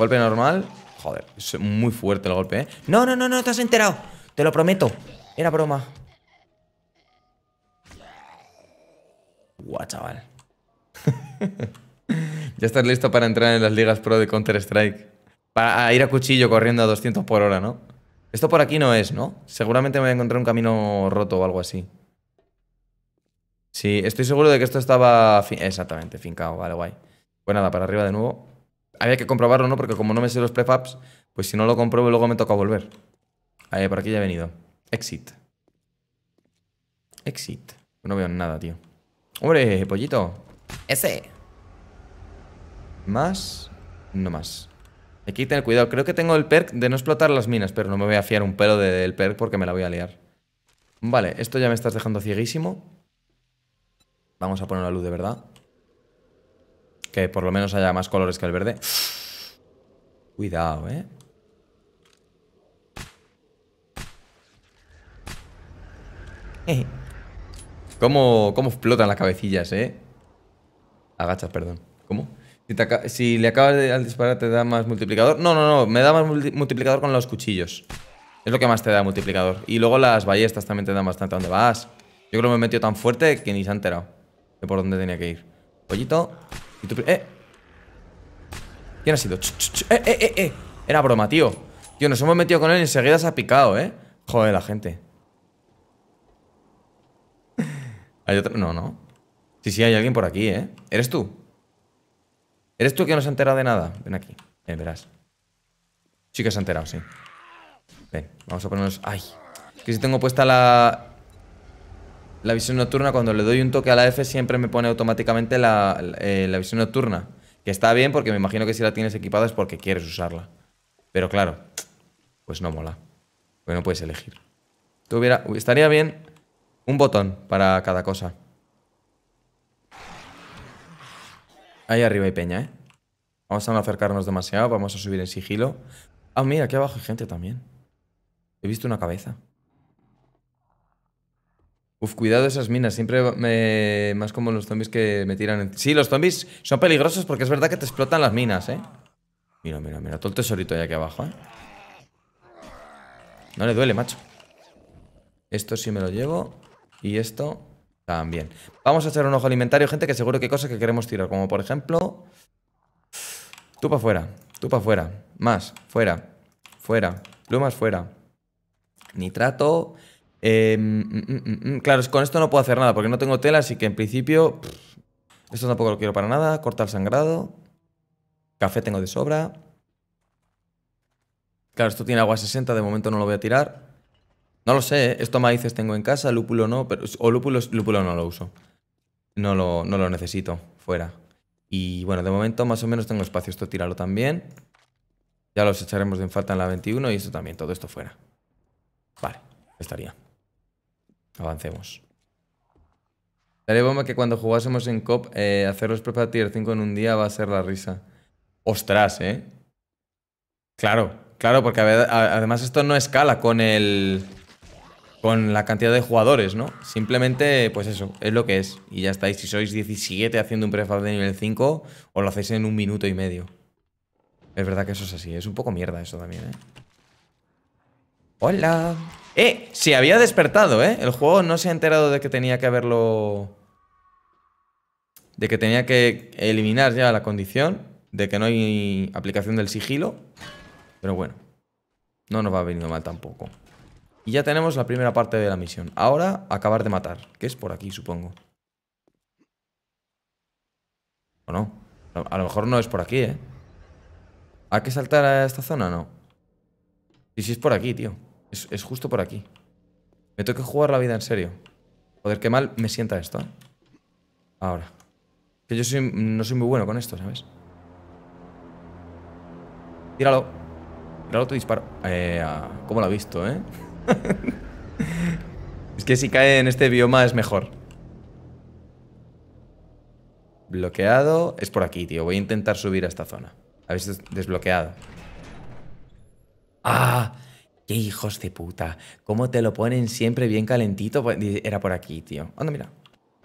Golpe normal. Joder, es muy fuerte el golpe, ¿eh? No, no, no, no te has enterado. Te lo prometo. Era broma. Guau, chaval. [LAUGHS] ya estás listo para entrar en las ligas pro de Counter-Strike. Para ir a cuchillo corriendo a 200 por hora, ¿no? Esto por aquí no es, ¿no? Seguramente me voy a encontrar un camino roto o algo así. Sí, estoy seguro de que esto estaba... Exactamente, fincado. Vale, guay. Pues nada, para arriba de nuevo había que comprobarlo, ¿no? Porque como no me sé los prefabs, pues si no lo compruebo luego me toca volver. ahí por aquí ya he venido. Exit. Exit. No veo nada, tío. ¡Hombre, pollito! ¡Ese! Más. No más. Hay que tener cuidado. Creo que tengo el perk de no explotar las minas, pero no me voy a fiar un pelo del perk porque me la voy a liar. Vale, esto ya me estás dejando cieguísimo. Vamos a poner la luz de verdad que por lo menos haya más colores que el verde. Cuidado, ¿eh? eh. ¿Cómo, ¿Cómo explotan las cabecillas, eh? Agachas, perdón. ¿Cómo? Si, le acabas de, disparar, ¿te da más multiplicador? No, no, no. Me da más multiplicador con los cuchillos. Es lo que más te da multiplicador. Y luego las ballestas también te dan bastante. dónde vas? Yo creo que me he metido tan fuerte que ni se ha enterado de por dónde tenía que ir. Pollito. Y tú, ¿Quién eh. ha sido? Eh, eh, Era broma, tío. Tío, nos hemos metido con él y enseguida se ha picado, ¿eh? Joder, la gente. ¿Hay otro? No, no. Sí, sí, hay alguien por aquí, ¿eh? ¿Eres tú? ¿Eres tú que no se ha enterado de nada? Ven aquí. Ven, verás. Sí que se ha enterado, sí. Ven, vamos a ponernos... ¡Ay! Que si tengo puesta la la visión nocturna, cuando le doy un toque a la F, siempre me pone automáticamente eh, la, visión nocturna. Que está bien porque me imagino que si la tienes equipada es porque quieres usarla. Pero claro, pues no mola. Porque no puedes elegir. estaría bien un botón para cada cosa. Ahí arriba hay peña, ¿eh? Vamos a no acercarnos demasiado, vamos a subir en sigilo. Ah, mira, aquí abajo hay gente también. He visto una cabeza. Uf, cuidado esas minas, siempre más como los zombies que me tiran. Sí, los zombies son peligrosos porque es verdad que te explotan las minas, ¿eh? Mira, mira, mira, todo el tesorito ahí aquí abajo, ¿eh? No le duele, macho. Esto sí me lo llevo y esto también. Vamos a echar un ojo alimentario, gente, que seguro que hay cosas que queremos tirar, como por ejemplo... Tú para afuera, tú para afuera, más, fuera, fuera, plumas fuera. Nitrato, Em, mm, mm, mm, claro, con esto no puedo hacer nada porque no tengo tela, así que en principio... esto tampoco lo quiero para nada. Cortar sangrado. Café tengo de sobra. Claro, esto tiene agua 60, de momento no lo voy a tirar. No lo sé, ¿eh? estos maíces tengo en casa, lúpulo no, pero... O lúpulo, lúpulo no lo uso. No lo, no lo necesito, fuera. Y bueno, de momento más o menos tengo espacio. Esto tirarlo también. Ya los echaremos de falta en la 21 y esto también, todo esto fuera. Vale, estaría. Avancemos. Daré bomba que cuando jugásemos en COP, eh, hacer los prepa tier 5 en un día va a ser la risa. Ostras, ¿eh? Claro, claro, porque además esto no escala con el... Con la cantidad de jugadores, ¿no? Simplemente, pues eso, es lo que es. Y ya estáis. Si sois 17 haciendo un prefab de nivel 5, os lo hacéis en un minuto y medio. Es verdad que eso es así. Es un poco mierda eso también, ¿eh? ¡Hola! Eh, se había despertado, ¿eh? El juego no se ha enterado de que tenía que haberlo... De que tenía que eliminar ya la condición de que no hay aplicación del sigilo. Pero bueno, no nos va a venir mal tampoco. Y ya tenemos la primera parte de la misión. Ahora, acabar de matar, que es por aquí, supongo. ¿O no? A lo mejor no es por aquí, ¿eh? ¿Hay que saltar a esta zona no? Y si es por aquí, tío. Es, justo por aquí. Me tengo que jugar la vida en serio. Joder, qué mal me sienta esto, ¿eh? Ahora. Que yo no soy muy bueno con esto, ¿sabes? Tíralo. Tíralo tu disparo. Eh, ah, ¿Cómo lo ha visto, eh? [LAUGHS] es que si cae en este bioma es mejor. Bloqueado. Es por aquí, tío. Voy a intentar subir a esta zona. A ver si es desbloqueado. ¡Ah! hijos de puta. Cómo te lo ponen siempre bien calentito. Pues, era por aquí, tío. Anda, mira.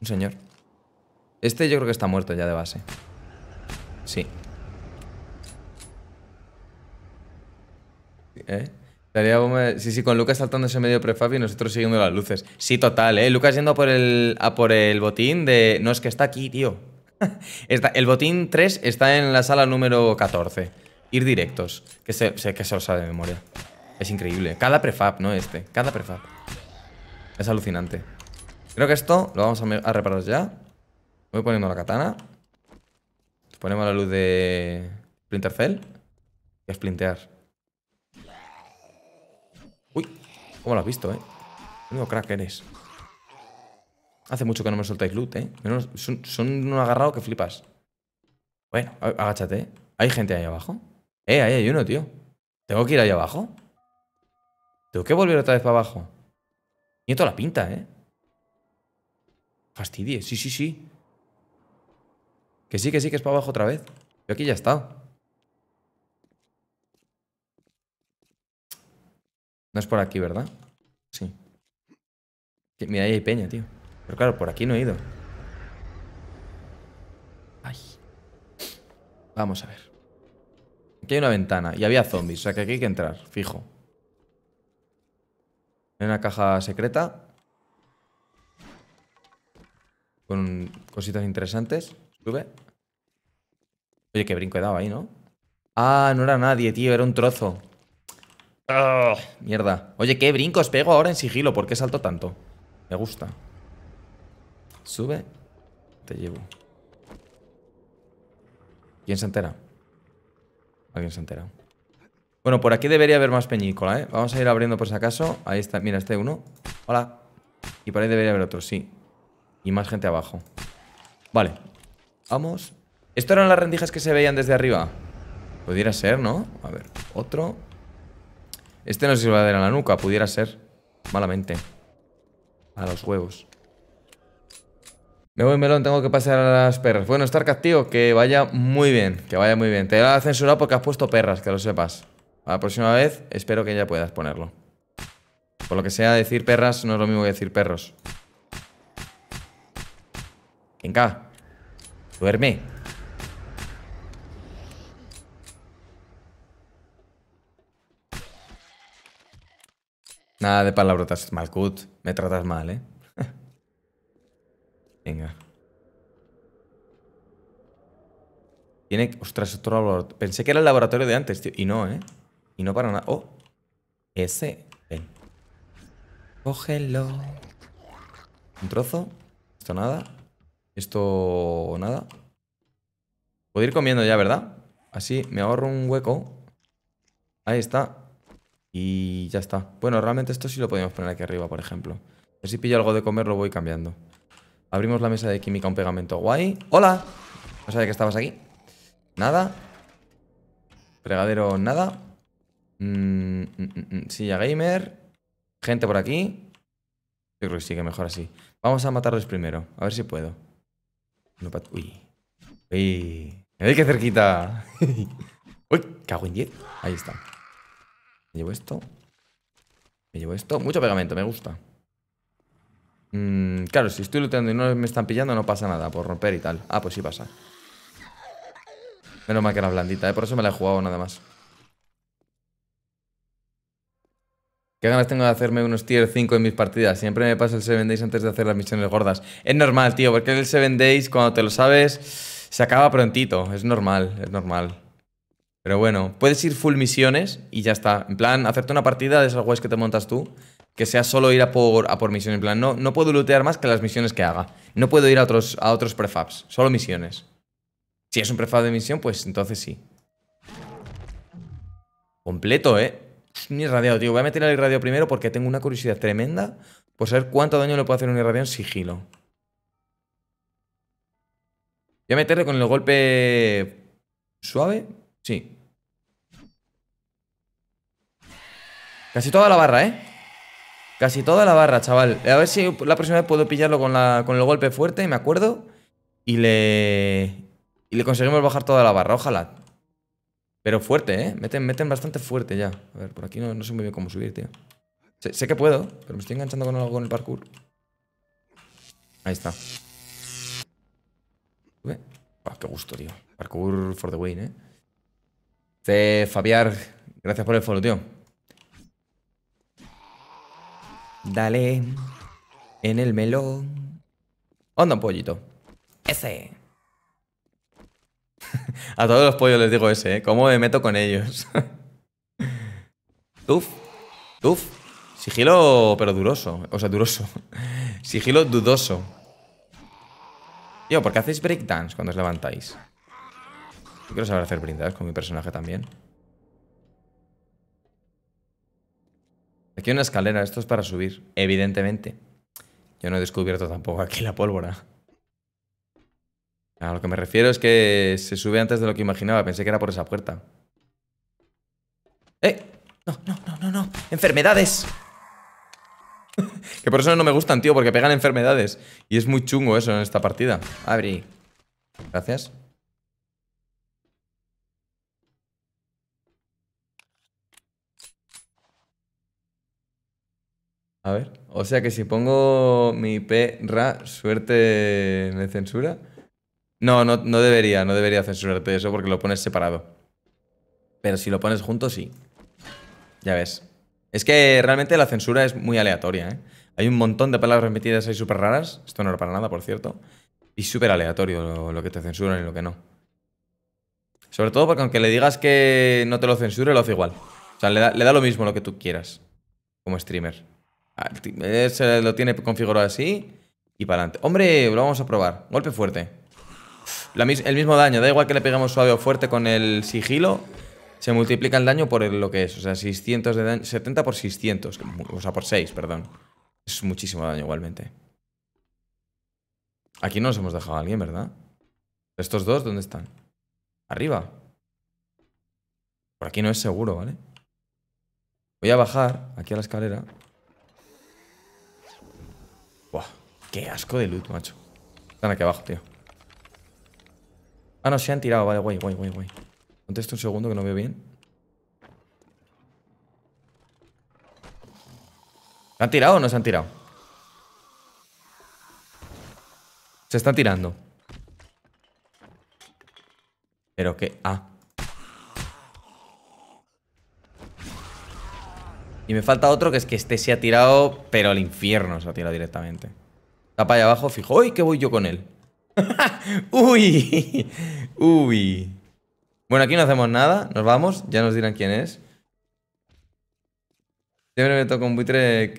Un señor. Este yo creo que está muerto ya de base. Sí. ¿Eh? Sí, sí, con Lucas saltando ese medio prefab y nosotros siguiendo las luces. Sí, total, ¿eh? Lucas yendo por el, por el botín de... No, es que está aquí, tío. [LAUGHS] el botín 3 está en la sala número 14. Ir directos, que se, se que se de memoria. Es increíble. Cada prefab, no este. Cada prefab. Es alucinante. Creo que esto lo vamos a, reparar ya. Voy poniendo la katana. Ponemos la luz de Splinter Cell. Y a splintear. Uy, ¿cómo lo has visto, eh? Tengo crack eres. Hace mucho que no me soltáis loot, eh. Son, son un agarrado que flipas. Bueno, agáchate. ¿Hay gente ahí abajo? Eh, ahí hay uno, tío. ¿Tengo que ir ahí abajo? Tengo que volver otra vez para abajo. Tiene toda la pinta, ¿eh? Fastidie, sí, sí, sí. Que sí, que sí, que es para abajo otra vez. Yo aquí ya he estado. No es por aquí, ¿verdad? Sí. Mira, ahí hay peña, tío. Pero claro, por aquí no he ido. Ay. Vamos a ver. Aquí hay una ventana y había zombies, o sea que aquí hay que entrar, fijo. En una caja secreta. Con cositas interesantes. Sube. Oye, qué brinco he dado ahí, ¿no? Ah, no era nadie, tío. Era un trozo. Ah. mierda. Oye, qué brincos pego ahora en sigilo. ¿Por qué salto tanto? Me gusta. Sube. Te llevo. ¿Quién se entera? Alguien se entera. Bueno, por aquí debería haber más peñícola, ¿eh? Vamos a ir abriendo por si acaso. Ahí está, mira, este uno. Hola. Y por ahí debería haber otro, sí. Y más gente abajo. Vale. Vamos. ¿Esto eran las rendijas que se veían desde arriba? Pudiera ser, ¿no? A ver, otro. Este no se va a dar en la nuca, pudiera ser. Malamente. A los huevos. Me voy, Melón, tengo que pasar a las perras. Bueno, estar castigo, que vaya muy bien, que vaya muy bien. Te he censurado porque has puesto perras, que lo sepas la próxima vez espero que ya puedas ponerlo. Por lo que sea, decir perras no es lo mismo que decir perros. Venga. Duerme. Nada de palabrotas, Malcut. Me tratas mal, ¿eh? [LAUGHS] Venga. Tiene... Ostras, otro laboratorio. Pensé que era el laboratorio de antes, tío. Y no, ¿eh? Y no para nada. ¡Oh! Ese. Ven. Cógelo. Un trozo. Esto nada. Esto nada. Puedo ir comiendo ya, ¿verdad? Así me ahorro un hueco. Ahí está. Y ya está. Bueno, realmente esto sí lo podemos poner aquí arriba, por ejemplo. ver si pillo algo de comer, lo voy cambiando. Abrimos la mesa de química, un pegamento guay. ¡Hola! No sabía que estabas aquí. Nada. Fregadero, nada. Mm, mm, mm, silla gamer. Gente por aquí. Yo creo que sigue mejor así. Vamos a matarlos primero. A ver si puedo. No, Uy. Uy. ¡Ay, que cerquita! [LAUGHS] ¡Uy! Cago en 10. Ahí está. Me llevo esto. Me llevo esto. Mucho pegamento, me gusta. claro, si estoy looteando y no me están pillando, no pasa nada por romper y tal. Ah, pues sí pasa. Menos mal que era blandita, ¿eh? por eso me la he jugado nada más. Qué ganas tengo de hacerme unos tier 5 en mis partidas. Siempre me paso el 7 days antes de hacer las misiones gordas. Es normal, tío, porque el 7 days, cuando te lo sabes, se acaba prontito. Es normal, es normal. Pero bueno, puedes ir full misiones y ya está. En plan, hacerte una partida de esas webs que te montas tú. Que sea solo ir a por, a por misiones. En plan, no, no puedo lootear más que las misiones que haga. No puedo ir a otros, a otros prefabs. Solo misiones. Si es un prefab de misión, pues entonces sí. Completo, ¿eh? mi irradiado, tío. Voy a meter el irradiado primero porque tengo una curiosidad tremenda por saber cuánto daño le puede hacer un irradiado en sigilo. Voy a meterle con el golpe suave. Sí. Casi toda la barra, ¿eh? Casi toda la barra, chaval. A ver si la próxima vez puedo pillarlo con, con el golpe fuerte, me acuerdo. Y le... Y le conseguimos bajar toda la barra, ojalá. Pero fuerte, ¿eh? Meten, bastante fuerte ya. A ver, por aquí no, no sé muy bien cómo subir, tío. Sé, que puedo, pero me estoy enganchando con algo en el parkour. Ahí está. Ah, qué gusto, tío. Parkour for the win, ¿eh? Fabiar, gracias por el follow, tío. Dale en el melón. Onda pollito. Ese. [LAUGHS] A todos los pollos les digo ese, ¿eh? ¿Cómo me meto con ellos? [LAUGHS] Tuf Tuf Sigilo, pero duroso. O sea, duroso. [LAUGHS] Sigilo dudoso. Yo ¿por qué hacéis breakdance cuando os levantáis? Yo quiero saber hacer breakdance con mi personaje también. Aquí hay una escalera, esto es para subir, evidentemente. Yo no he descubierto tampoco aquí la pólvora. A lo que me refiero es que se sube antes de lo que imaginaba. Pensé que era por esa puerta. ¡Eh! No, no, no, no, no. ¡Enfermedades! [LAUGHS] que por eso no me gustan, tío, porque pegan enfermedades. Y es muy chungo eso en esta partida. Abre. Gracias. A ver. O sea que si pongo mi P-Ra, suerte me censura. No, no, debería, no debería censurarte eso porque lo pones separado. Pero si lo pones junto, sí. Ya ves. Es que realmente la censura es muy aleatoria, ¿eh? Hay un montón de palabras metidas ahí súper raras. Esto no era para nada, por cierto. Y súper aleatorio lo, que te censuran y lo que no. Sobre todo porque aunque le digas que no te lo censure, lo hace igual. O sea, le da, le da lo mismo lo que tú quieras como streamer. Ah, eh, se lo tiene configurado así y para adelante. Hombre, lo vamos a probar. Golpe fuerte el mismo daño, da igual que le peguemos suave o fuerte con el sigilo, se multiplica el daño por lo que es. O sea, 600 de 70 por 600, o sea, por 6, perdón. Es muchísimo daño igualmente. Aquí no nos hemos dejado a alguien, ¿verdad? ¿Estos dos dónde están? Arriba. Por aquí no es seguro, ¿vale? Voy a bajar aquí a la escalera. Buah, qué asco de loot, macho. Están aquí abajo, tío. Ah, no, se han tirado. Vale, guay, guay, guay, Contesto un segundo que no veo bien. ¿Se han tirado o no se han tirado? Se están tirando. Pero qué... Ah. Y me falta otro que es que este se ha tirado, pero al infierno se ha tirado directamente. Está para allá abajo, fijo. ¡Uy, qué voy yo con él! [LAUGHS] Uy. Uy. Bueno, aquí no hacemos nada. Nos vamos. Ya nos dirán quién es. Siempre me toca un buitre.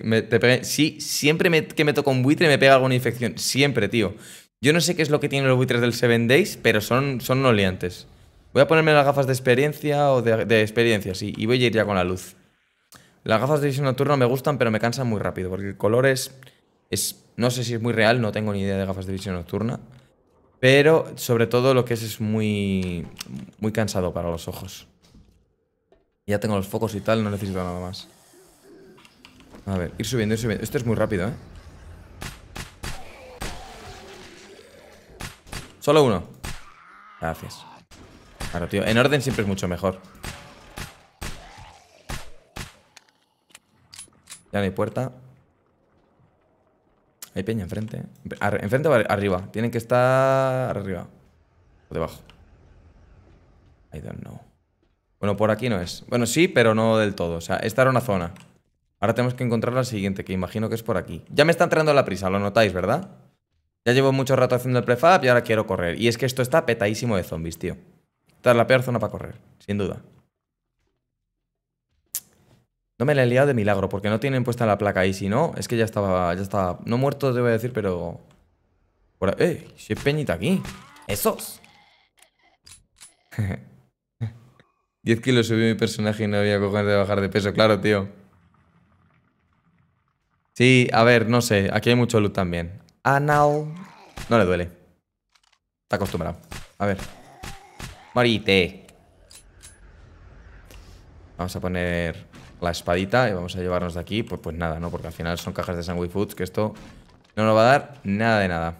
Sí, siempre que me toca un buitre me pega alguna infección. Siempre, tío. Yo no sé qué es lo que tienen los buitres del Seven Days, pero son, son liantes Voy a ponerme las gafas de experiencia o de, experiencia, sí. Y voy a ir ya con la luz. Las gafas de visión nocturna me gustan, pero me cansan muy rápido. Porque el color es, es. No sé si es muy real, no tengo ni idea de gafas de visión nocturna. Pero sobre todo lo que es es muy, muy cansado para los ojos. Ya tengo los focos y tal, no necesito nada más. A ver, ir subiendo, ir subiendo. Esto es muy rápido, ¿eh? Solo uno. Gracias. Claro, tío. En orden siempre es mucho mejor. Ya no hay puerta. Hay peña enfrente. ¿eh? ¿Enfrente o arriba? Tienen que estar arriba. O debajo. I don't know. Bueno, por aquí no es. Bueno, sí, pero no del todo. O sea, esta era una zona. Ahora tenemos que encontrar la siguiente, que imagino que es por aquí. Ya me está entrando la prisa, lo notáis, ¿verdad? Ya llevo mucho rato haciendo el prefab y ahora quiero correr. Y es que esto está petadísimo de zombies, tío. Esta es la peor zona para correr, sin duda. No me la he liado de milagro, porque no tienen puesta la placa ahí. Si no, es que ya estaba, ya estaba. No muerto, te voy a decir, pero. ¡Eh! Si es peñita aquí. ¡Esos! 10 [LAUGHS] kilos subió mi personaje y no había cojones de bajar de peso. Claro, tío. Sí, a ver, no sé. Aquí hay mucho loot también. Anal. No le duele. Está acostumbrado. A ver. Morite. Vamos a poner la espadita y vamos a llevarnos de aquí, pues, pues nada, ¿no? Porque al final son cajas de Sandwich Foods, que esto no nos va a dar nada de nada.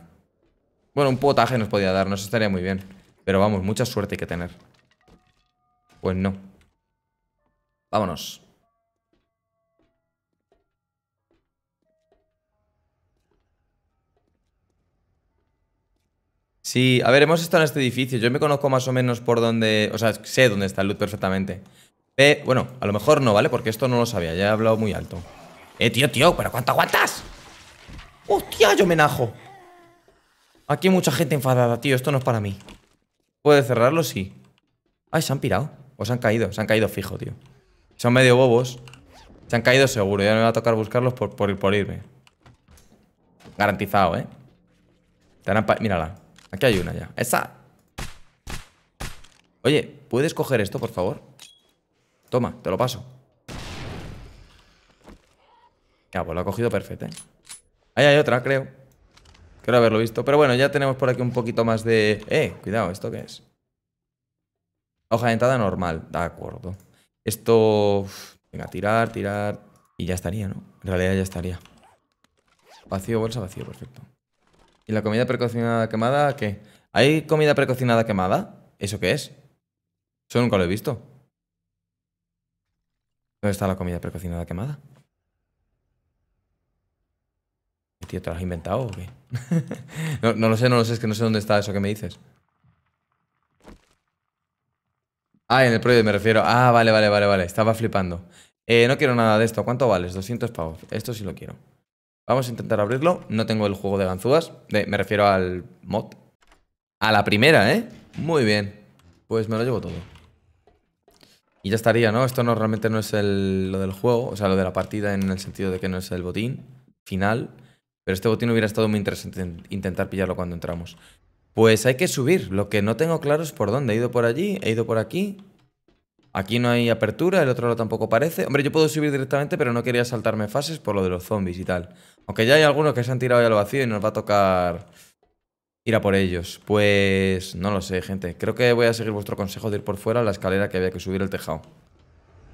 Bueno, un potaje nos podía dar, nos estaría muy bien. Pero vamos, mucha suerte hay que tener. Pues no. Vámonos. Sí, a ver, hemos estado en este edificio. Yo me conozco más o menos por donde... O sea, sé dónde está el loot perfectamente. Eh, bueno, a lo mejor no, ¿vale? Porque esto no lo sabía, ya he hablado muy alto. Eh, tío, tío, ¿pero cuánto aguantas? ¡Hostia, yo me najo! Aquí hay mucha gente enfadada, tío, esto no es para mí. ¿Puede cerrarlo? Sí. Ay, se han pirado. O se han caído, se han caído fijo, tío. Son medio bobos. Se han caído seguro, ya me va a tocar buscarlos por, por, irme. Garantizado, ¿eh? Mírala. Aquí hay una ya. ¡Esa! Oye, ¿puedes coger esto, por favor? Toma, te lo paso. Ya, pues lo ha cogido perfecto, ¿eh? Ahí hay otra, creo. Creo haberlo visto. Pero bueno, ya tenemos por aquí un poquito más de... Eh, cuidado, ¿esto qué es? Hoja entrada normal, de acuerdo. Esto... Venga, tirar, tirar... Y ya estaría, ¿no? En realidad ya estaría. Vacío, bolsa, vacío, perfecto. ¿Y la comida precocinada quemada qué? ¿Hay comida precocinada quemada? ¿Eso qué es? Eso nunca lo he visto. ¿Dónde está la comida precocinada quemada? Tío, ¿te lo has inventado o qué? [LAUGHS] no, lo sé, no lo sé, es que no sé dónde está eso que me dices. Ah, en el proyecto me refiero. Ah, vale, vale, vale, vale. Estaba flipando. Eh, no quiero nada de esto. ¿Cuánto vales? 200 pavos. Esto sí lo quiero. Vamos a intentar abrirlo. No tengo el juego de ganzúas. me refiero al mod. A la primera, ¿eh? Muy bien. Pues me lo llevo todo. Y ya estaría, ¿no? Esto no realmente no es el, lo del juego, o sea, lo de la partida en el sentido de que no es el botín final. Pero este botín hubiera estado muy interesante intentar pillarlo cuando entramos. Pues hay que subir. Lo que no tengo claro es por dónde. He ido por allí, he ido por aquí. Aquí no hay apertura, el otro lado tampoco parece. Hombre, yo puedo subir directamente, pero no quería saltarme fases por lo de los zombies y tal. Aunque ya hay algunos que se han tirado ya al vacío y nos va a tocar ir a por ellos? Pues no lo sé, gente. Creo que voy a seguir vuestro consejo de ir por fuera a la escalera que había que subir el tejado.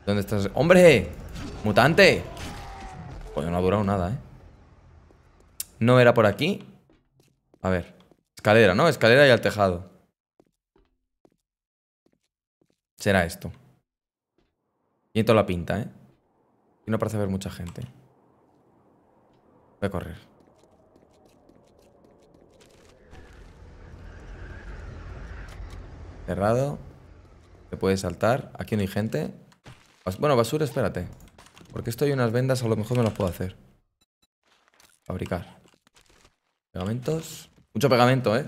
¿Dónde estás? ¡Hombre! ¡Mutante! Pues no ha durado nada, ¿eh? No era por aquí. A ver. Escalera, ¿no? Escalera y al tejado. Será esto. Y en la pinta, ¿eh? Y no parece haber mucha gente. Voy a correr. Cerrado. Se puede saltar. Aquí no hay gente. bueno, basura, espérate. Porque esto hay unas vendas, a lo mejor me las puedo hacer. Fabricar. Pegamentos. Mucho pegamento, ¿eh?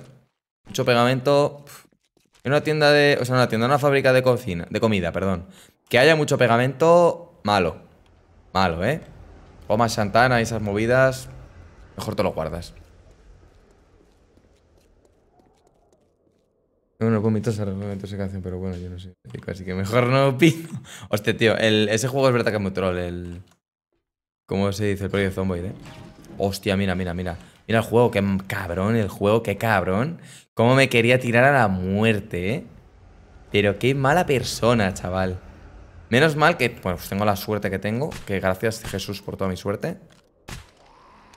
Mucho pegamento. En una tienda de... O sea, en una tienda, en una fábrica de cocina... De comida, perdón. Que haya mucho pegamento... Malo. Malo, ¿eh? más Santana y esas movidas... Mejor te lo guardas. Bueno, con mi tos esa canción, pero bueno, yo no sé. Así que mejor no pido. [LAUGHS] Hostia, tío, ese juego es verdad que es muy troll. El, ¿Cómo se dice? El proyecto Zomboid, ¿eh? Hostia, mira, mira, mira. Mira el juego, qué cabrón, el juego, qué cabrón. Cómo me quería tirar a la muerte, ¿eh? Pero qué mala persona, chaval. Menos mal que... Bueno, pues tengo la suerte que tengo. Que gracias Jesús por toda mi suerte.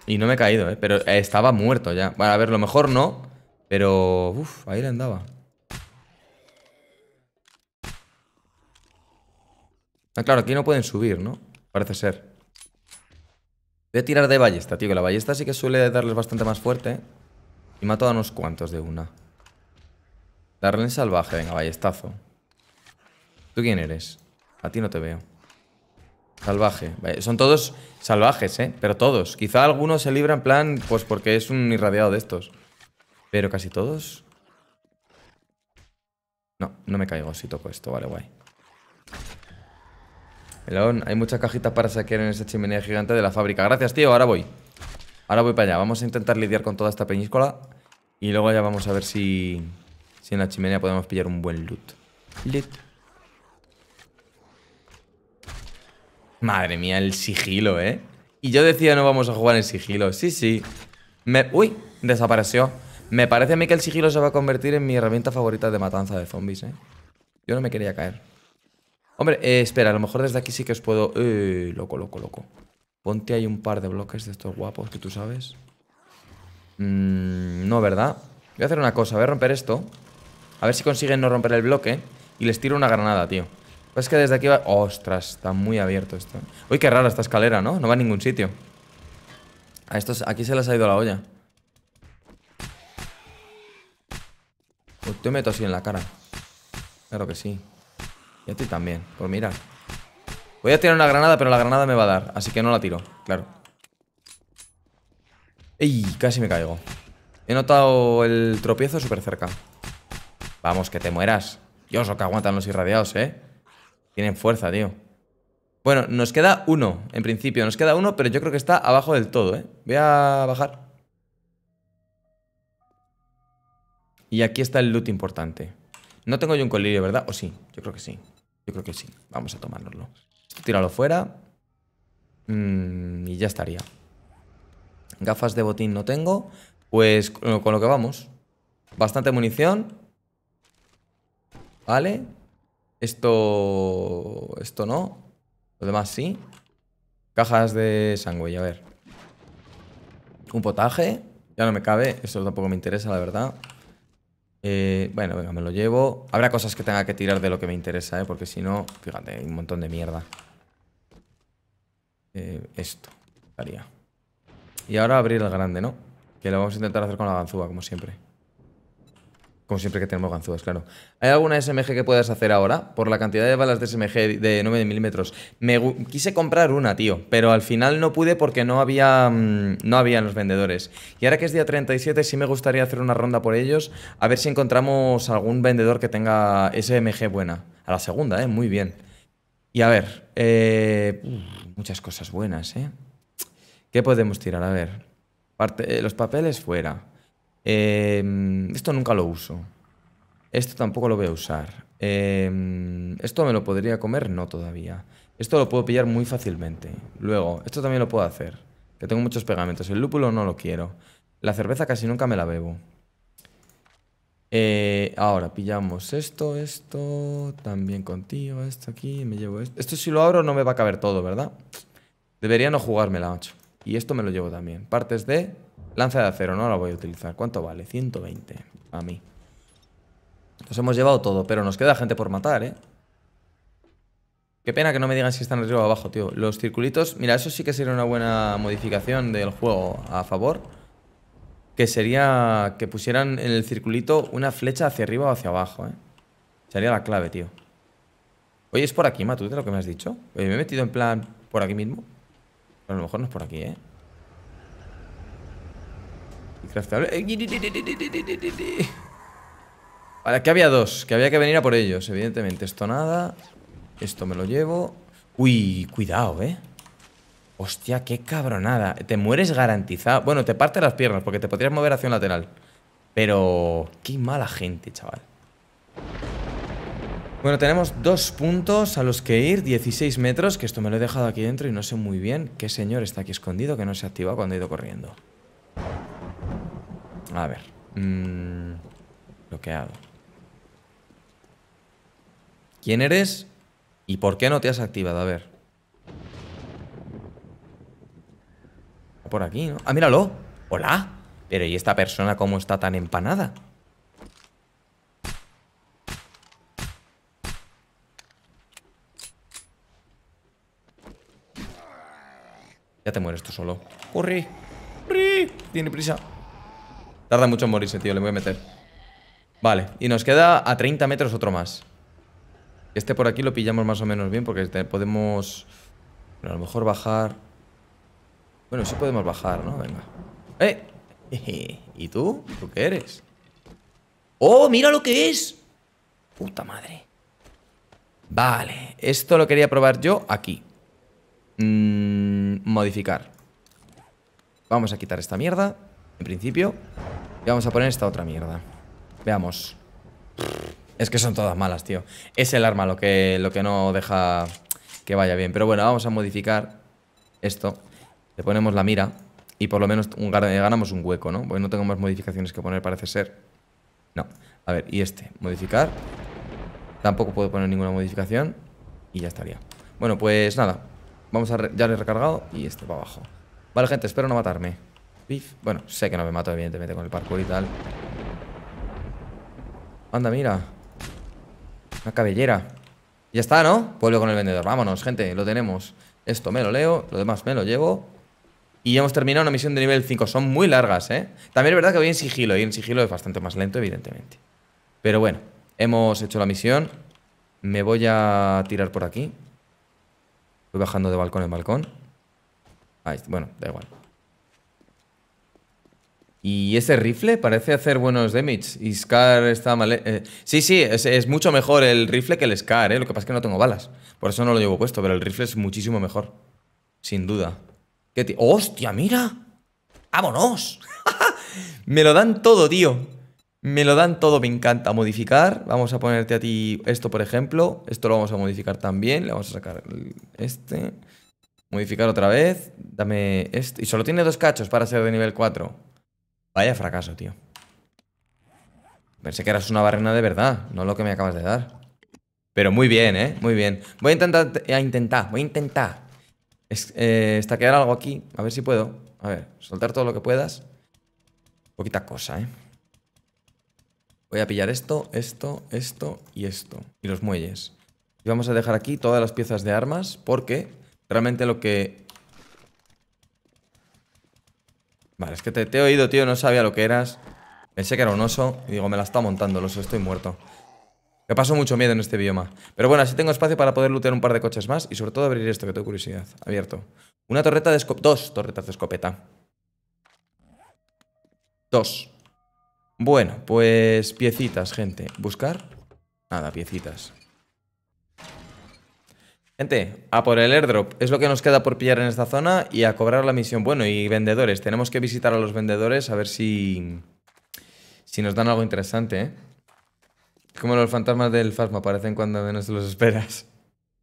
Y no me he caído, ¿eh? Pero estaba muerto ya. Bueno, a ver, lo mejor no. Pero... Uf, ahí le andaba. Ah, claro, aquí no pueden subir, ¿no? Parece ser. Voy a tirar de ballesta, tío, que la ballesta sí que suele darles bastante más fuerte. ¿eh? Y mato a unos cuantos de una. Darle salvaje, venga, ballestazo. ¿Tú quién eres? A ti no te veo. Salvaje. Son todos salvajes, ¿eh? Pero todos. Quizá algunos se libran, plan, pues porque es un irradiado de estos. Pero casi todos... No, no me caigo si toco esto. Vale, guay. Melón, hay muchas cajitas para saquear en esa chimenea gigante de la fábrica. Gracias, tío, ahora voy. Ahora voy para allá. Vamos a intentar lidiar con toda esta peñíscola. Y luego ya vamos a ver si, si en la chimenea podemos pillar un buen loot. Loot. Madre mía, el sigilo, ¿eh? Y yo decía no vamos a jugar en sigilo. Sí, sí. Me... Uy, desapareció. Me parece a mí que el sigilo se va a convertir en mi herramienta favorita de matanza de zombies, ¿eh? Yo no me quería caer. Hombre, eh, espera, a lo mejor desde aquí sí que os puedo... Eh, loco, loco, loco. Ponte ahí un par de bloques de estos guapos que tú sabes. Mm, no, ¿verdad? Voy a hacer una cosa, voy a romper esto. A ver si consiguen no romper el bloque. Y les tiro una granada, tío. Pues es que desde aquí va... ¡Ostras! Está muy abierto esto. Uy, qué rara esta escalera, ¿no? No va a ningún sitio. A estos... Aquí se les ha ido la olla. te pues meto así en la cara. Claro que sí. Y a ti también, por mira Voy a tirar una granada, pero la granada me va a dar. Así que no la tiro, claro. ¡Ey! Casi me caigo. He notado el tropiezo súper cerca. Vamos, que te mueras. Dios, lo que aguantan los irradiados, ¿eh? Tienen fuerza, tío. Bueno, nos queda uno, en principio. Nos queda uno, pero yo creo que está abajo del todo, ¿eh? Voy a bajar. Y aquí está el loot importante. No tengo yo un colirio, ¿verdad? ¿O sí? Yo creo que sí. Yo creo que sí. Vamos a tomárnoslo. Tíralo fuera. Mm, y ya estaría. Gafas de botín no tengo. Pues con lo que vamos. Bastante munición. Vale. Esto... Esto no. Lo demás sí. Cajas de sangre, a ver. Un potaje. Ya no me cabe. Eso tampoco me interesa, la verdad. Eh, bueno, venga, me lo llevo. Habrá cosas que tenga que tirar de lo que me interesa, ¿eh? Porque si no, fíjate, hay un montón de mierda. Eh, esto. Estaría. Y ahora abrir el grande, ¿no? Que lo vamos a intentar hacer con la ganzúa, como siempre. Como siempre que tenemos ganzúas, claro. ¿Hay alguna SMG que puedas hacer ahora? Por la cantidad de balas de SMG de 9 milímetros. Me quise comprar una, tío. Pero al final no pude porque no había, mm, no habían los vendedores. Y ahora que es día 37, sí me gustaría hacer una ronda por ellos. A ver si encontramos algún vendedor que tenga SMG buena. A la segunda, ¿eh? Muy bien. Y a ver. Eh, muchas cosas buenas, ¿eh? ¿Qué podemos tirar? A ver. Parte, eh, los papeles fuera. Em, esto nunca lo uso. Esto tampoco lo voy a usar. Em, esto me lo podría comer, no todavía. Esto lo puedo pillar muy fácilmente. Luego, esto también lo puedo hacer. Que tengo muchos pegamentos. El lúpulo no lo quiero. La cerveza casi nunca me la bebo. Eh, ahora, pillamos esto, esto, también contigo, esto aquí, me llevo esto. Esto si lo abro no me va a caber todo, ¿verdad? Debería no jugármela, ocho. Y esto me lo llevo también. Partes de Lanza de acero, no la voy a utilizar. ¿Cuánto vale? 120 a mí. Nos hemos llevado todo, pero nos queda gente por matar, ¿eh? Qué pena que no me digan si están arriba o abajo, tío. Los circulitos, mira, eso sí que sería una buena modificación del juego a favor. Que sería que pusieran en el circulito una flecha hacia arriba o hacia abajo, ¿eh? Sería la clave, tío. Oye, es por aquí, Matute, lo que me has dicho. Oye, me he metido en plan por aquí mismo. a lo mejor no es por aquí, ¿eh? Para eh, Vale, aquí había dos, que había que venir a por ellos, evidentemente. Esto nada. Esto me lo llevo. Uy, cuidado, eh. Hostia, qué cabronada. Te mueres garantizado. Bueno, te parte las piernas porque te podrías mover hacia un lateral. Pero... Qué mala gente, chaval. Bueno, tenemos dos puntos a los que ir, 16 metros, que esto me lo he dejado aquí dentro y no sé muy bien qué señor está aquí escondido que no se activa cuando he ido corriendo. A ver. Mmm, bloqueado. ¿Quién eres? ¿Y por qué no te has activado? A ver. Por aquí, ¿no? Ah, míralo. Hola. Pero ¿y esta persona cómo está tan empanada? Ya te mueres tú solo. ¡Corre! ¡Corre! Tiene prisa. Tarda mucho en morirse, tío. Le voy a meter. Vale. Y nos queda a 30 metros otro más. Este por aquí lo pillamos más o menos bien porque podemos... a lo mejor bajar... Bueno, sí podemos bajar, ¿no? Venga. ¡Eh! [LAUGHS] ¿Y tú? ¿Tú qué eres? ¡Oh, mira lo que es! Puta madre. Vale. Esto lo quería probar yo aquí. Mm, modificar. Vamos a quitar esta mierda en principio. Y vamos a poner esta otra mierda. Veamos. Es que son todas malas, tío. Es el arma lo que, lo que no deja que vaya bien. Pero bueno, vamos a modificar esto. Le ponemos la mira. Y por lo menos ganamos un hueco, ¿no? Porque no tengo más modificaciones que poner, parece ser. No. A ver, y este. Modificar. Tampoco puedo poner ninguna modificación. Y ya estaría. Bueno, pues nada. Vamos a... Ya le he recargado. Y este para abajo. Vale, gente, espero no matarme. Bueno, sé que no me mato evidentemente con el parkour y tal. Anda, mira. Una cabellera. Ya está, ¿no? Vuelvo con el vendedor. Vámonos, gente. Lo tenemos. Esto me lo leo. Lo demás me lo llevo. Y hemos terminado una misión de nivel 5. Son muy largas, ¿eh? También es verdad que voy en sigilo. Y en sigilo es bastante más lento, evidentemente. Pero bueno, hemos hecho la misión. Me voy a tirar por aquí. Voy bajando de balcón en balcón. Ahí, bueno, da igual. Y ese rifle parece hacer buenos damage. Y Scar está mal. Eh, eh, sí, sí, es, mucho mejor el rifle que el Scar, ¿eh? Lo que pasa es que no tengo balas. Por eso no lo llevo puesto, pero el rifle es muchísimo mejor. Sin duda. ¡Hostia, mira! ¡Vámonos! [LAUGHS] me lo dan todo, tío. Me lo dan todo, me encanta. Modificar. Vamos a ponerte a ti esto, por ejemplo. Esto lo vamos a modificar también. Le vamos a sacar este. Modificar otra vez. Dame este. Y solo tiene dos cachos para ser de nivel 4. Vaya fracaso, tío. Pensé que eras una barrena de verdad, no lo que me acabas de dar. Pero muy bien, ¿eh? Muy bien. Voy a intentar... A intentar voy a intentar es, eh, algo aquí. A ver si puedo. A ver, soltar todo lo que puedas. Poquita cosa, ¿eh? Voy a pillar esto, esto, esto y esto. Y los muelles. Y vamos a dejar aquí todas las piezas de armas porque realmente lo que Vale, es que te, he oído, tío, no sabía lo que eras. Pensé que era un oso y digo, me la está montando el oso, estoy muerto. Me paso mucho miedo en este bioma. Pero bueno, así tengo espacio para poder lootear un par de coches más y sobre todo abrir esto, que tengo curiosidad. Abierto. Una torreta de escopeta. Dos torretas de escopeta. Dos. Bueno, pues piecitas, gente. Buscar. Nada, piecitas. Gente, a por el airdrop. Es lo que nos queda por pillar en esta zona y a cobrar la misión. Bueno, y vendedores. Tenemos que visitar a los vendedores a ver si... Si nos dan algo interesante, Es ¿eh? Como los fantasmas del Fasma aparecen cuando menos los esperas.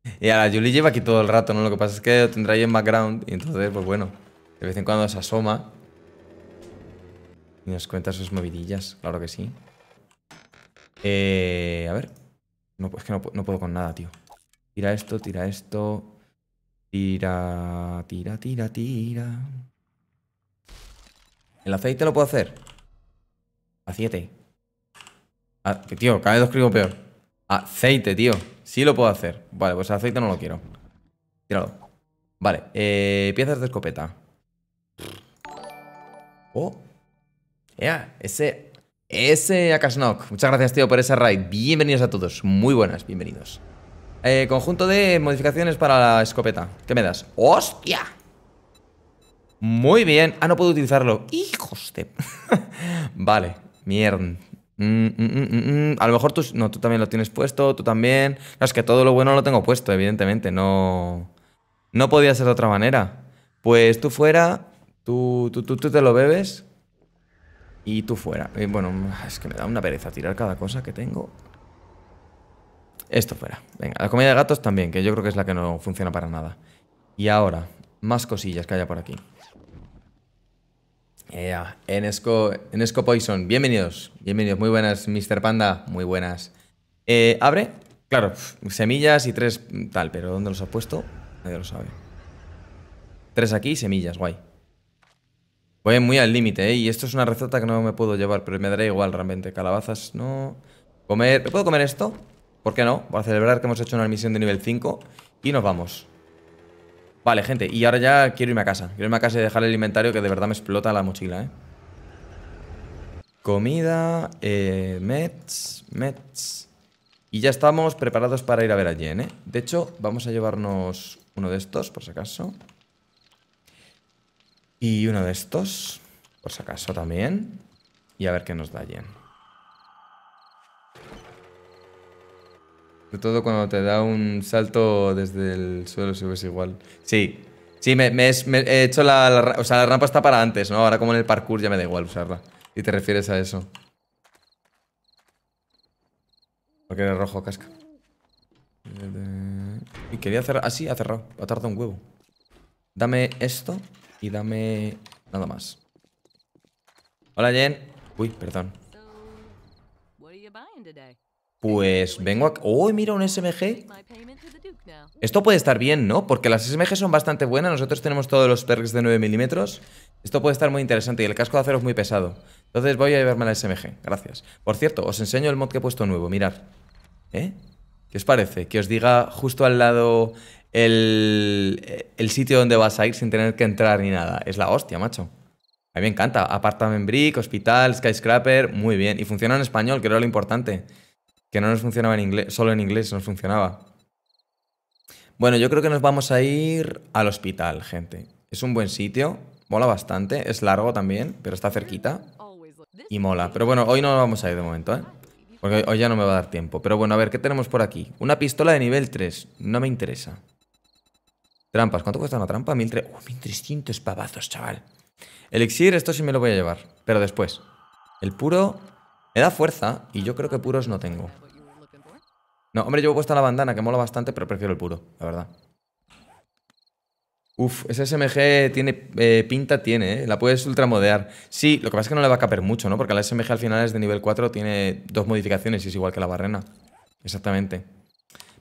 [LAUGHS] Y a la Julie lleva aquí todo el rato, ¿no? Lo que pasa es que lo tendrá ahí en background y entonces, pues bueno, de vez en cuando se asoma y nos cuenta sus movidillas, claro que sí. Eh, a ver. No, es que no puedo con nada, tío. Tira esto, tira esto. Tira, tira, tira, tira. ¿El aceite lo puedo hacer? A 7. Ah, tío, cada vez lo escribo peor. Aceite, tío. Sí lo puedo hacer. Vale, pues aceite no lo quiero. Tíralo. Vale, eh, piezas de escopeta. Oh. Yeah, ese. Ese Akasnok. Muchas gracias, tío, por esa raid. Bienvenidos a todos. Muy buenas, bienvenidos. Eh, conjunto de modificaciones para la escopeta ¿Qué me das? ¡Hostia! Muy bien Ah, no puedo utilizarlo ¡Hijos de...! [LAUGHS] vale, mierda mm, mm, mm, a lo mejor tú, no, tú también lo tienes puesto, tú también. No, es que todo lo bueno lo tengo puesto, evidentemente. No, no podía ser de otra manera. Pues tú fuera, tú, tú, tú, te lo bebes y tú fuera. Eh, bueno, es que me da una pereza tirar cada cosa que tengo. Esto fuera. Venga, la comida de gatos también, que yo creo que es la que no funciona para nada. Y ahora, más cosillas que haya por aquí. Enesco, Enesco Poison, bienvenidos. Bienvenidos, muy buenas, Mr. Panda, muy buenas. Eh, Abre, claro, semillas y tres tal, pero ¿dónde los ha puesto? Nadie lo sabe. Tres aquí, semillas, guay. Voy muy al límite, ¿eh? Y esto es una receta que no me puedo llevar, pero me daré igual realmente. Calabazas, no. Comer... puedo comer esto? ¿Por qué no? Para celebrar que hemos hecho una misión de nivel 5 y nos vamos. Vale, gente, y ahora ya quiero irme a casa. Quiero irme a casa y dejar el inventario que de verdad me explota la mochila, ¿eh? Comida, eh, Mets meds, Y ya estamos preparados para ir a ver a Jen, ¿eh? De hecho, vamos a llevarnos uno de estos, por si acaso. Y uno de estos, por si acaso también. Y a ver qué nos da Jen. Sobre todo cuando te da un salto desde el suelo, si ves igual. Sí. Sí, me, he hecho la, la, O sea, la rampa está para antes, ¿no? Ahora como en el parkour ya me da igual usarla. Y te refieres a eso. Porque era rojo, casca. Y quería cerrar. Así ah, sí, ha cerrado. Ha tardado un huevo. Dame esto y dame nada más. Hola, Jen. Uy, perdón. Pues vengo a... ¡Uy! ¡Oh, mira un SMG! Esto puede estar bien, ¿no? Porque las SMG son bastante buenas. Nosotros tenemos todos los perks de 9 milímetros. Esto puede estar muy interesante. Y el casco de acero es muy pesado. Entonces voy a llevarme la SMG. Gracias. Por cierto, os enseño el mod que he puesto nuevo. Mirad. ¿Eh? ¿Qué os parece? Que os diga justo al lado el, eh, el sitio donde vas a ir sin tener que entrar ni nada. Es la hostia, macho. A mí me encanta. Apartamento, Brick, Hospital, Skyscraper. Muy bien. Y funciona en español, que era lo importante. Que no nos funcionaba en inglés, solo en inglés nos funcionaba. Bueno, yo creo que nos vamos a ir al hospital, gente. Es un buen sitio, mola bastante, es largo también, pero está cerquita. Y mola. Pero bueno, hoy no nos vamos a ir de momento, ¿eh? Porque hoy ya no me va a dar tiempo. Pero bueno, a ver, ¿qué tenemos por aquí? Una pistola de nivel 3. No me interesa. Trampas. ¿Cuánto cuesta una trampa? 1300. 1300 uh, pavazos, chaval. Elixir, esto sí me lo voy a llevar. Pero después. El puro... Me da fuerza y yo creo que puros no tengo. No, hombre, he puesto la bandana, que mola bastante, pero prefiero el puro, la verdad. Uf, ese SMG tiene eh, pinta, tiene, ¿eh? La puedes ultramodear. Sí, lo que pasa es que no le va a caper mucho, ¿no? Porque la SMG al final es de nivel 4, tiene dos modificaciones y es igual que la barrena. Exactamente.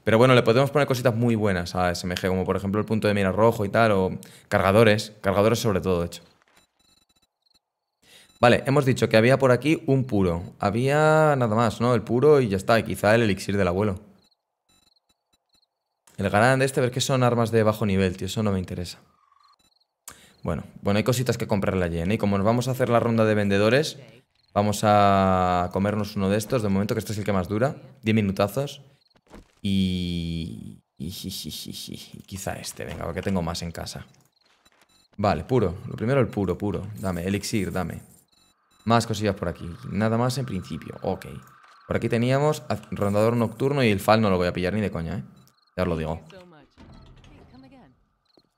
Pero bueno, le podemos poner cositas muy buenas a SMG, como por ejemplo el punto de mira rojo y tal, o cargadores, cargadores sobre todo, de hecho. Vale, hemos dicho que había por aquí un puro. Había nada más, ¿no? El puro y ya está. Y quizá el elixir del abuelo. El galán de este, a ver qué son armas de bajo nivel, tío. Eso no me interesa. Bueno, bueno, hay cositas que comprarle allí, ¿eh? Y como nos vamos a hacer la ronda de vendedores, vamos a comernos uno de estos. De momento que este es el que más dura. Diez minutazos. Y... y... quizá este, venga, porque tengo más en casa. Vale, puro. Lo primero el puro, puro. Dame, elixir, dame. Más cosillas por aquí. Nada más en principio. Ok. Por aquí teníamos rondador nocturno y el fal no lo voy a pillar ni de coña, ¿eh? Ya os lo digo.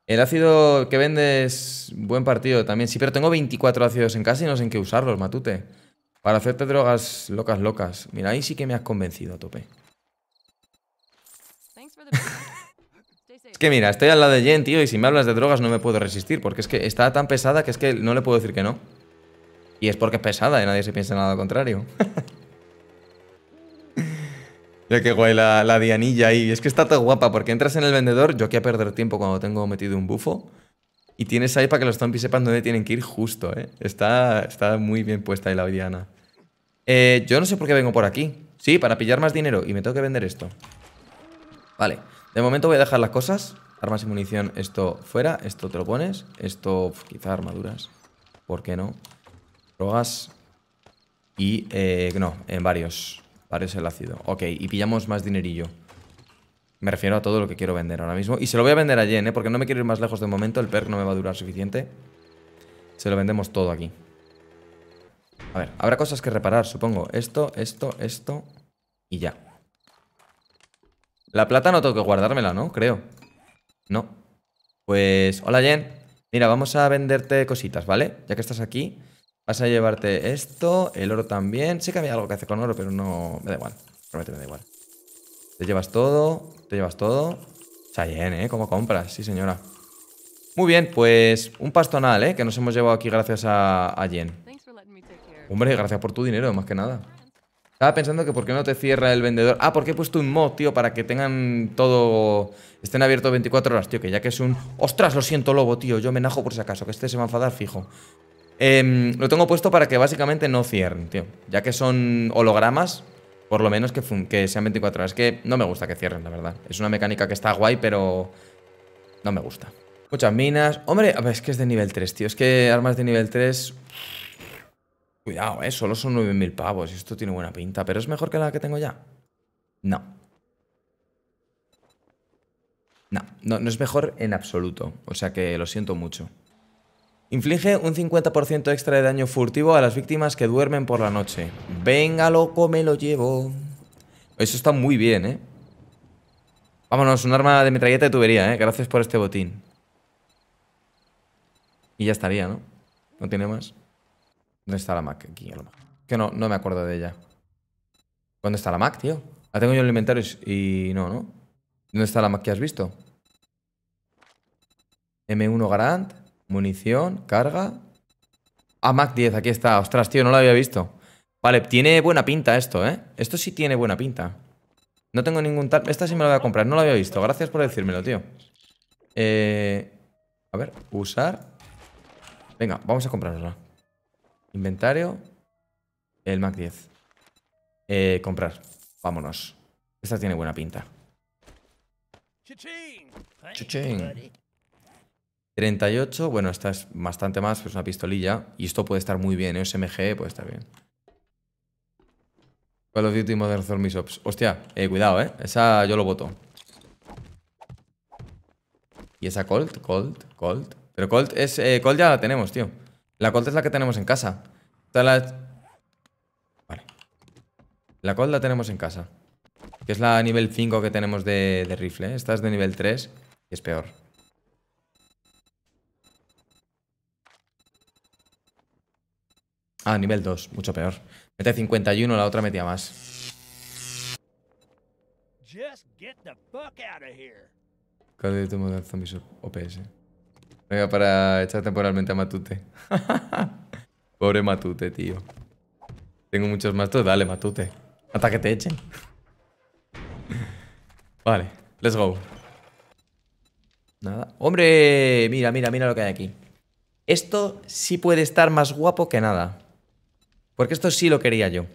El ácido que vendes buen partido también. Sí, pero tengo 24 ácidos en casa y no sé en qué usarlos, matute. Para hacerte drogas locas, locas. Mira, ahí sí que me has convencido a tope. es que mira, estoy al lado de Jen, tío, y si me hablas de drogas no me puedo resistir, porque es que está tan pesada que es que no le puedo decir que no. Y es porque es pesada y nadie se piensa nada contrario. [LAUGHS] Ya que guay la, dianilla ahí. Es que está tan guapa porque entras en el vendedor. Yo aquí a perder tiempo cuando tengo metido un bufo. Y tienes ahí para que los zombies sepan dónde tienen que ir justo, ¿eh? Está, está muy bien puesta ahí la diana. Eh, yo no sé por qué vengo por aquí. Sí, para pillar más dinero. Y me tengo que vender esto. Vale. De momento voy a dejar las cosas. Armas y munición, esto fuera. Esto te lo pones. Esto, quizá armaduras. ¿Por qué no? Drogas. Y, eh, no, en varios. Varios el ácido. Ok, y pillamos más dinerillo. Me refiero a todo lo que quiero vender ahora mismo. Y se lo voy a vender a Jen, ¿eh? Porque no me quiero ir más lejos de momento. El perk no me va a durar suficiente. Se lo vendemos todo aquí. A ver, habrá cosas que reparar, supongo. Esto, esto, esto y ya. La plata no tengo que guardármela, ¿no? Creo. No. Pues, hola Jen. Mira, vamos a venderte cositas, ¿vale? Ya que estás aquí, Vas a llevarte esto, el oro también. Sé que había algo que hacer con oro, pero no... Me da igual. promete, me da igual. Te llevas todo, te llevas todo. bien, ¿eh? Como compras, sí señora. Muy bien, pues un pastonal, ¿eh? Que nos hemos llevado aquí gracias a, a Jen. Hombre, gracias por tu dinero, más que nada. Estaba pensando que por qué no te cierra el vendedor. Ah, porque he puesto un mod, tío, para que tengan todo... Estén abiertos 24 horas, tío, que ya que es un... ¡Ostras, lo siento, lobo, tío! Yo me enajo por si acaso, que este se va a enfadar fijo. Em, lo tengo puesto para que básicamente no cierren, tío. Ya que son hologramas, por lo menos que, sean 24 horas. Es Que no me gusta que cierren, la verdad. Es una mecánica que está guay, pero no me gusta. Muchas minas. Hombre, es que es de nivel 3, tío. Es que armas de nivel 3... Cuidado, eh. Solo son 9.000 pavos. y Esto tiene buena pinta. ¿Pero es mejor que la que tengo ya? No, no, no es mejor en absoluto. O sea que lo siento mucho. Inflige un 50% extra de daño furtivo a las víctimas que duermen por la noche. Venga, loco, me lo llevo. Eso está muy bien, ¿eh? Vámonos, un arma de metralleta de tubería, ¿eh? Gracias por este botín. Y ya estaría, ¿no? No tiene más. ¿Dónde está la Mac? Aquí, Que no, no me acuerdo de ella. ¿Dónde está la Mac, tío? La tengo yo en el inventario y no, ¿no? ¿Dónde está la Mac que has visto? M1 Garant. Munición, carga. Ah, Mac 10, aquí está. Ostras, tío, no lo había visto. Vale, tiene buena pinta esto, ¿eh? Esto sí tiene buena pinta. No tengo ningún tal... Esta sí me la voy a comprar, no la había visto. Gracias por decírmelo, tío. Eh... A ver, usar... Venga, vamos a comprarla. Inventario. El Mac 10. Eh, comprar. Vámonos. Esta tiene buena pinta. Chuchín. 38, bueno, esta es bastante más, es una pistolilla. Y esto puede estar muy bien, ¿eh? SMG puede estar bien. Call of Duty de Ops. Hostia, eh, cuidado, ¿eh? Esa yo lo voto. ¿Y esa Colt? Colt, Colt. Pero Colt es... Eh, Colt ya la tenemos, tío. La Colt es la que tenemos en casa. Esta la... Vale. La Colt la tenemos en casa. Que es la nivel 5 que tenemos de, de rifle. ¿eh? Esta es de nivel 3 y es peor. Ah, nivel 2, mucho peor. Mete 51, la otra metía más. modal zombies OPS. Venga, para echar temporalmente a Matute. [LAUGHS] Pobre Matute, tío. Tengo muchos más, dale, Matute. Hasta que te echen. [LAUGHS] vale, let's go. Nada. ¡Hombre! Mira, mira, mira lo que hay aquí. Esto sí puede estar más guapo que nada. Porque esto sí lo quería yo.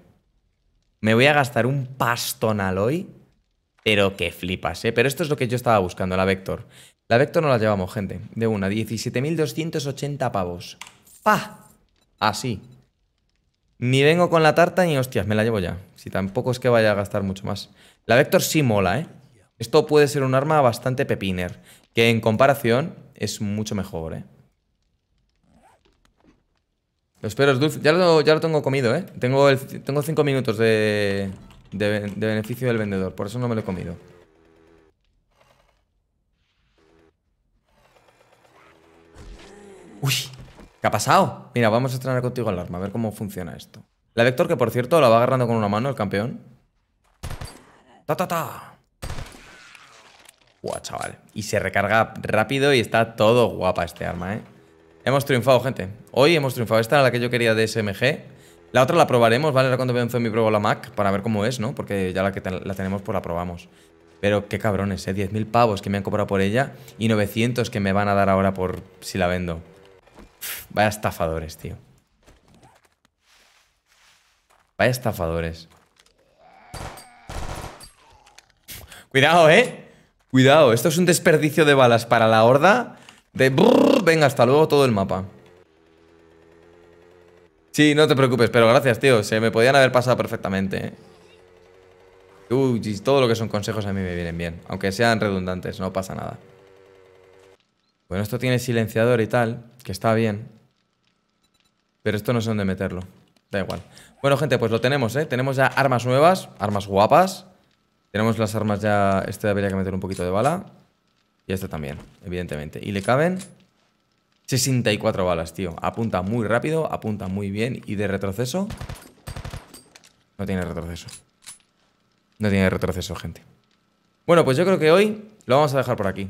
Me voy a gastar un pastonal hoy. Pero que flipas, ¿eh? Pero esto es lo que yo estaba buscando, la Vector. La Vector no la llevamos, gente. De una, 17.280 pavos. ¡Pa! Así. Ni vengo con la tarta ni hostias, me la llevo ya. Si tampoco es que vaya a gastar mucho más. La Vector sí mola, ¿eh? Esto puede ser un arma bastante pepiner. Que en comparación es mucho mejor, ¿eh? Los perros dulces. Ya lo, ya lo tengo comido, ¿eh? Tengo, tengo cinco minutos de, de, beneficio del vendedor. Por eso no me lo he comido. Uy, ¿qué ha pasado? Mira, vamos a estrenar contigo el arma, a ver cómo funciona esto. La Vector, que por cierto, la va agarrando con una mano el campeón. ¡Ta, ta, ta! Guau, chaval. Y se recarga rápido y está todo guapa este arma, ¿eh? Hemos triunfado, gente. Hoy hemos triunfado. Esta era la que yo quería de SMG. La otra la probaremos, ¿vale? Ahora cuando veo en mi pruebo la Mac para ver cómo es, ¿no? Porque ya la que la tenemos, pues la probamos. Pero qué cabrones, ¿eh? 10.000 pavos que me han cobrado por ella y 900 que me van a dar ahora por si la vendo. vaya estafadores, tío. Vaya estafadores. Cuidado, ¿eh? Cuidado, esto es un desperdicio de balas para la horda de venga, hasta luego todo el mapa. Sí, no te preocupes, pero gracias, tío. Se me podían haber pasado perfectamente. ¿eh? Uy, todo lo que son consejos a mí me vienen bien. Aunque sean redundantes, no pasa nada. Bueno, esto tiene silenciador y tal, que está bien. Pero esto no sé dónde meterlo. Da igual. Bueno, gente, pues lo tenemos, ¿eh? Tenemos ya armas nuevas, armas guapas. Tenemos las armas ya... Este habría que meter un poquito de bala. Y este también, evidentemente. Y le caben 64 balas, tío. Apunta muy rápido, apunta muy bien. Y de retroceso... No tiene retroceso. No tiene retroceso, gente. Bueno, pues yo creo que hoy lo vamos a dejar por aquí.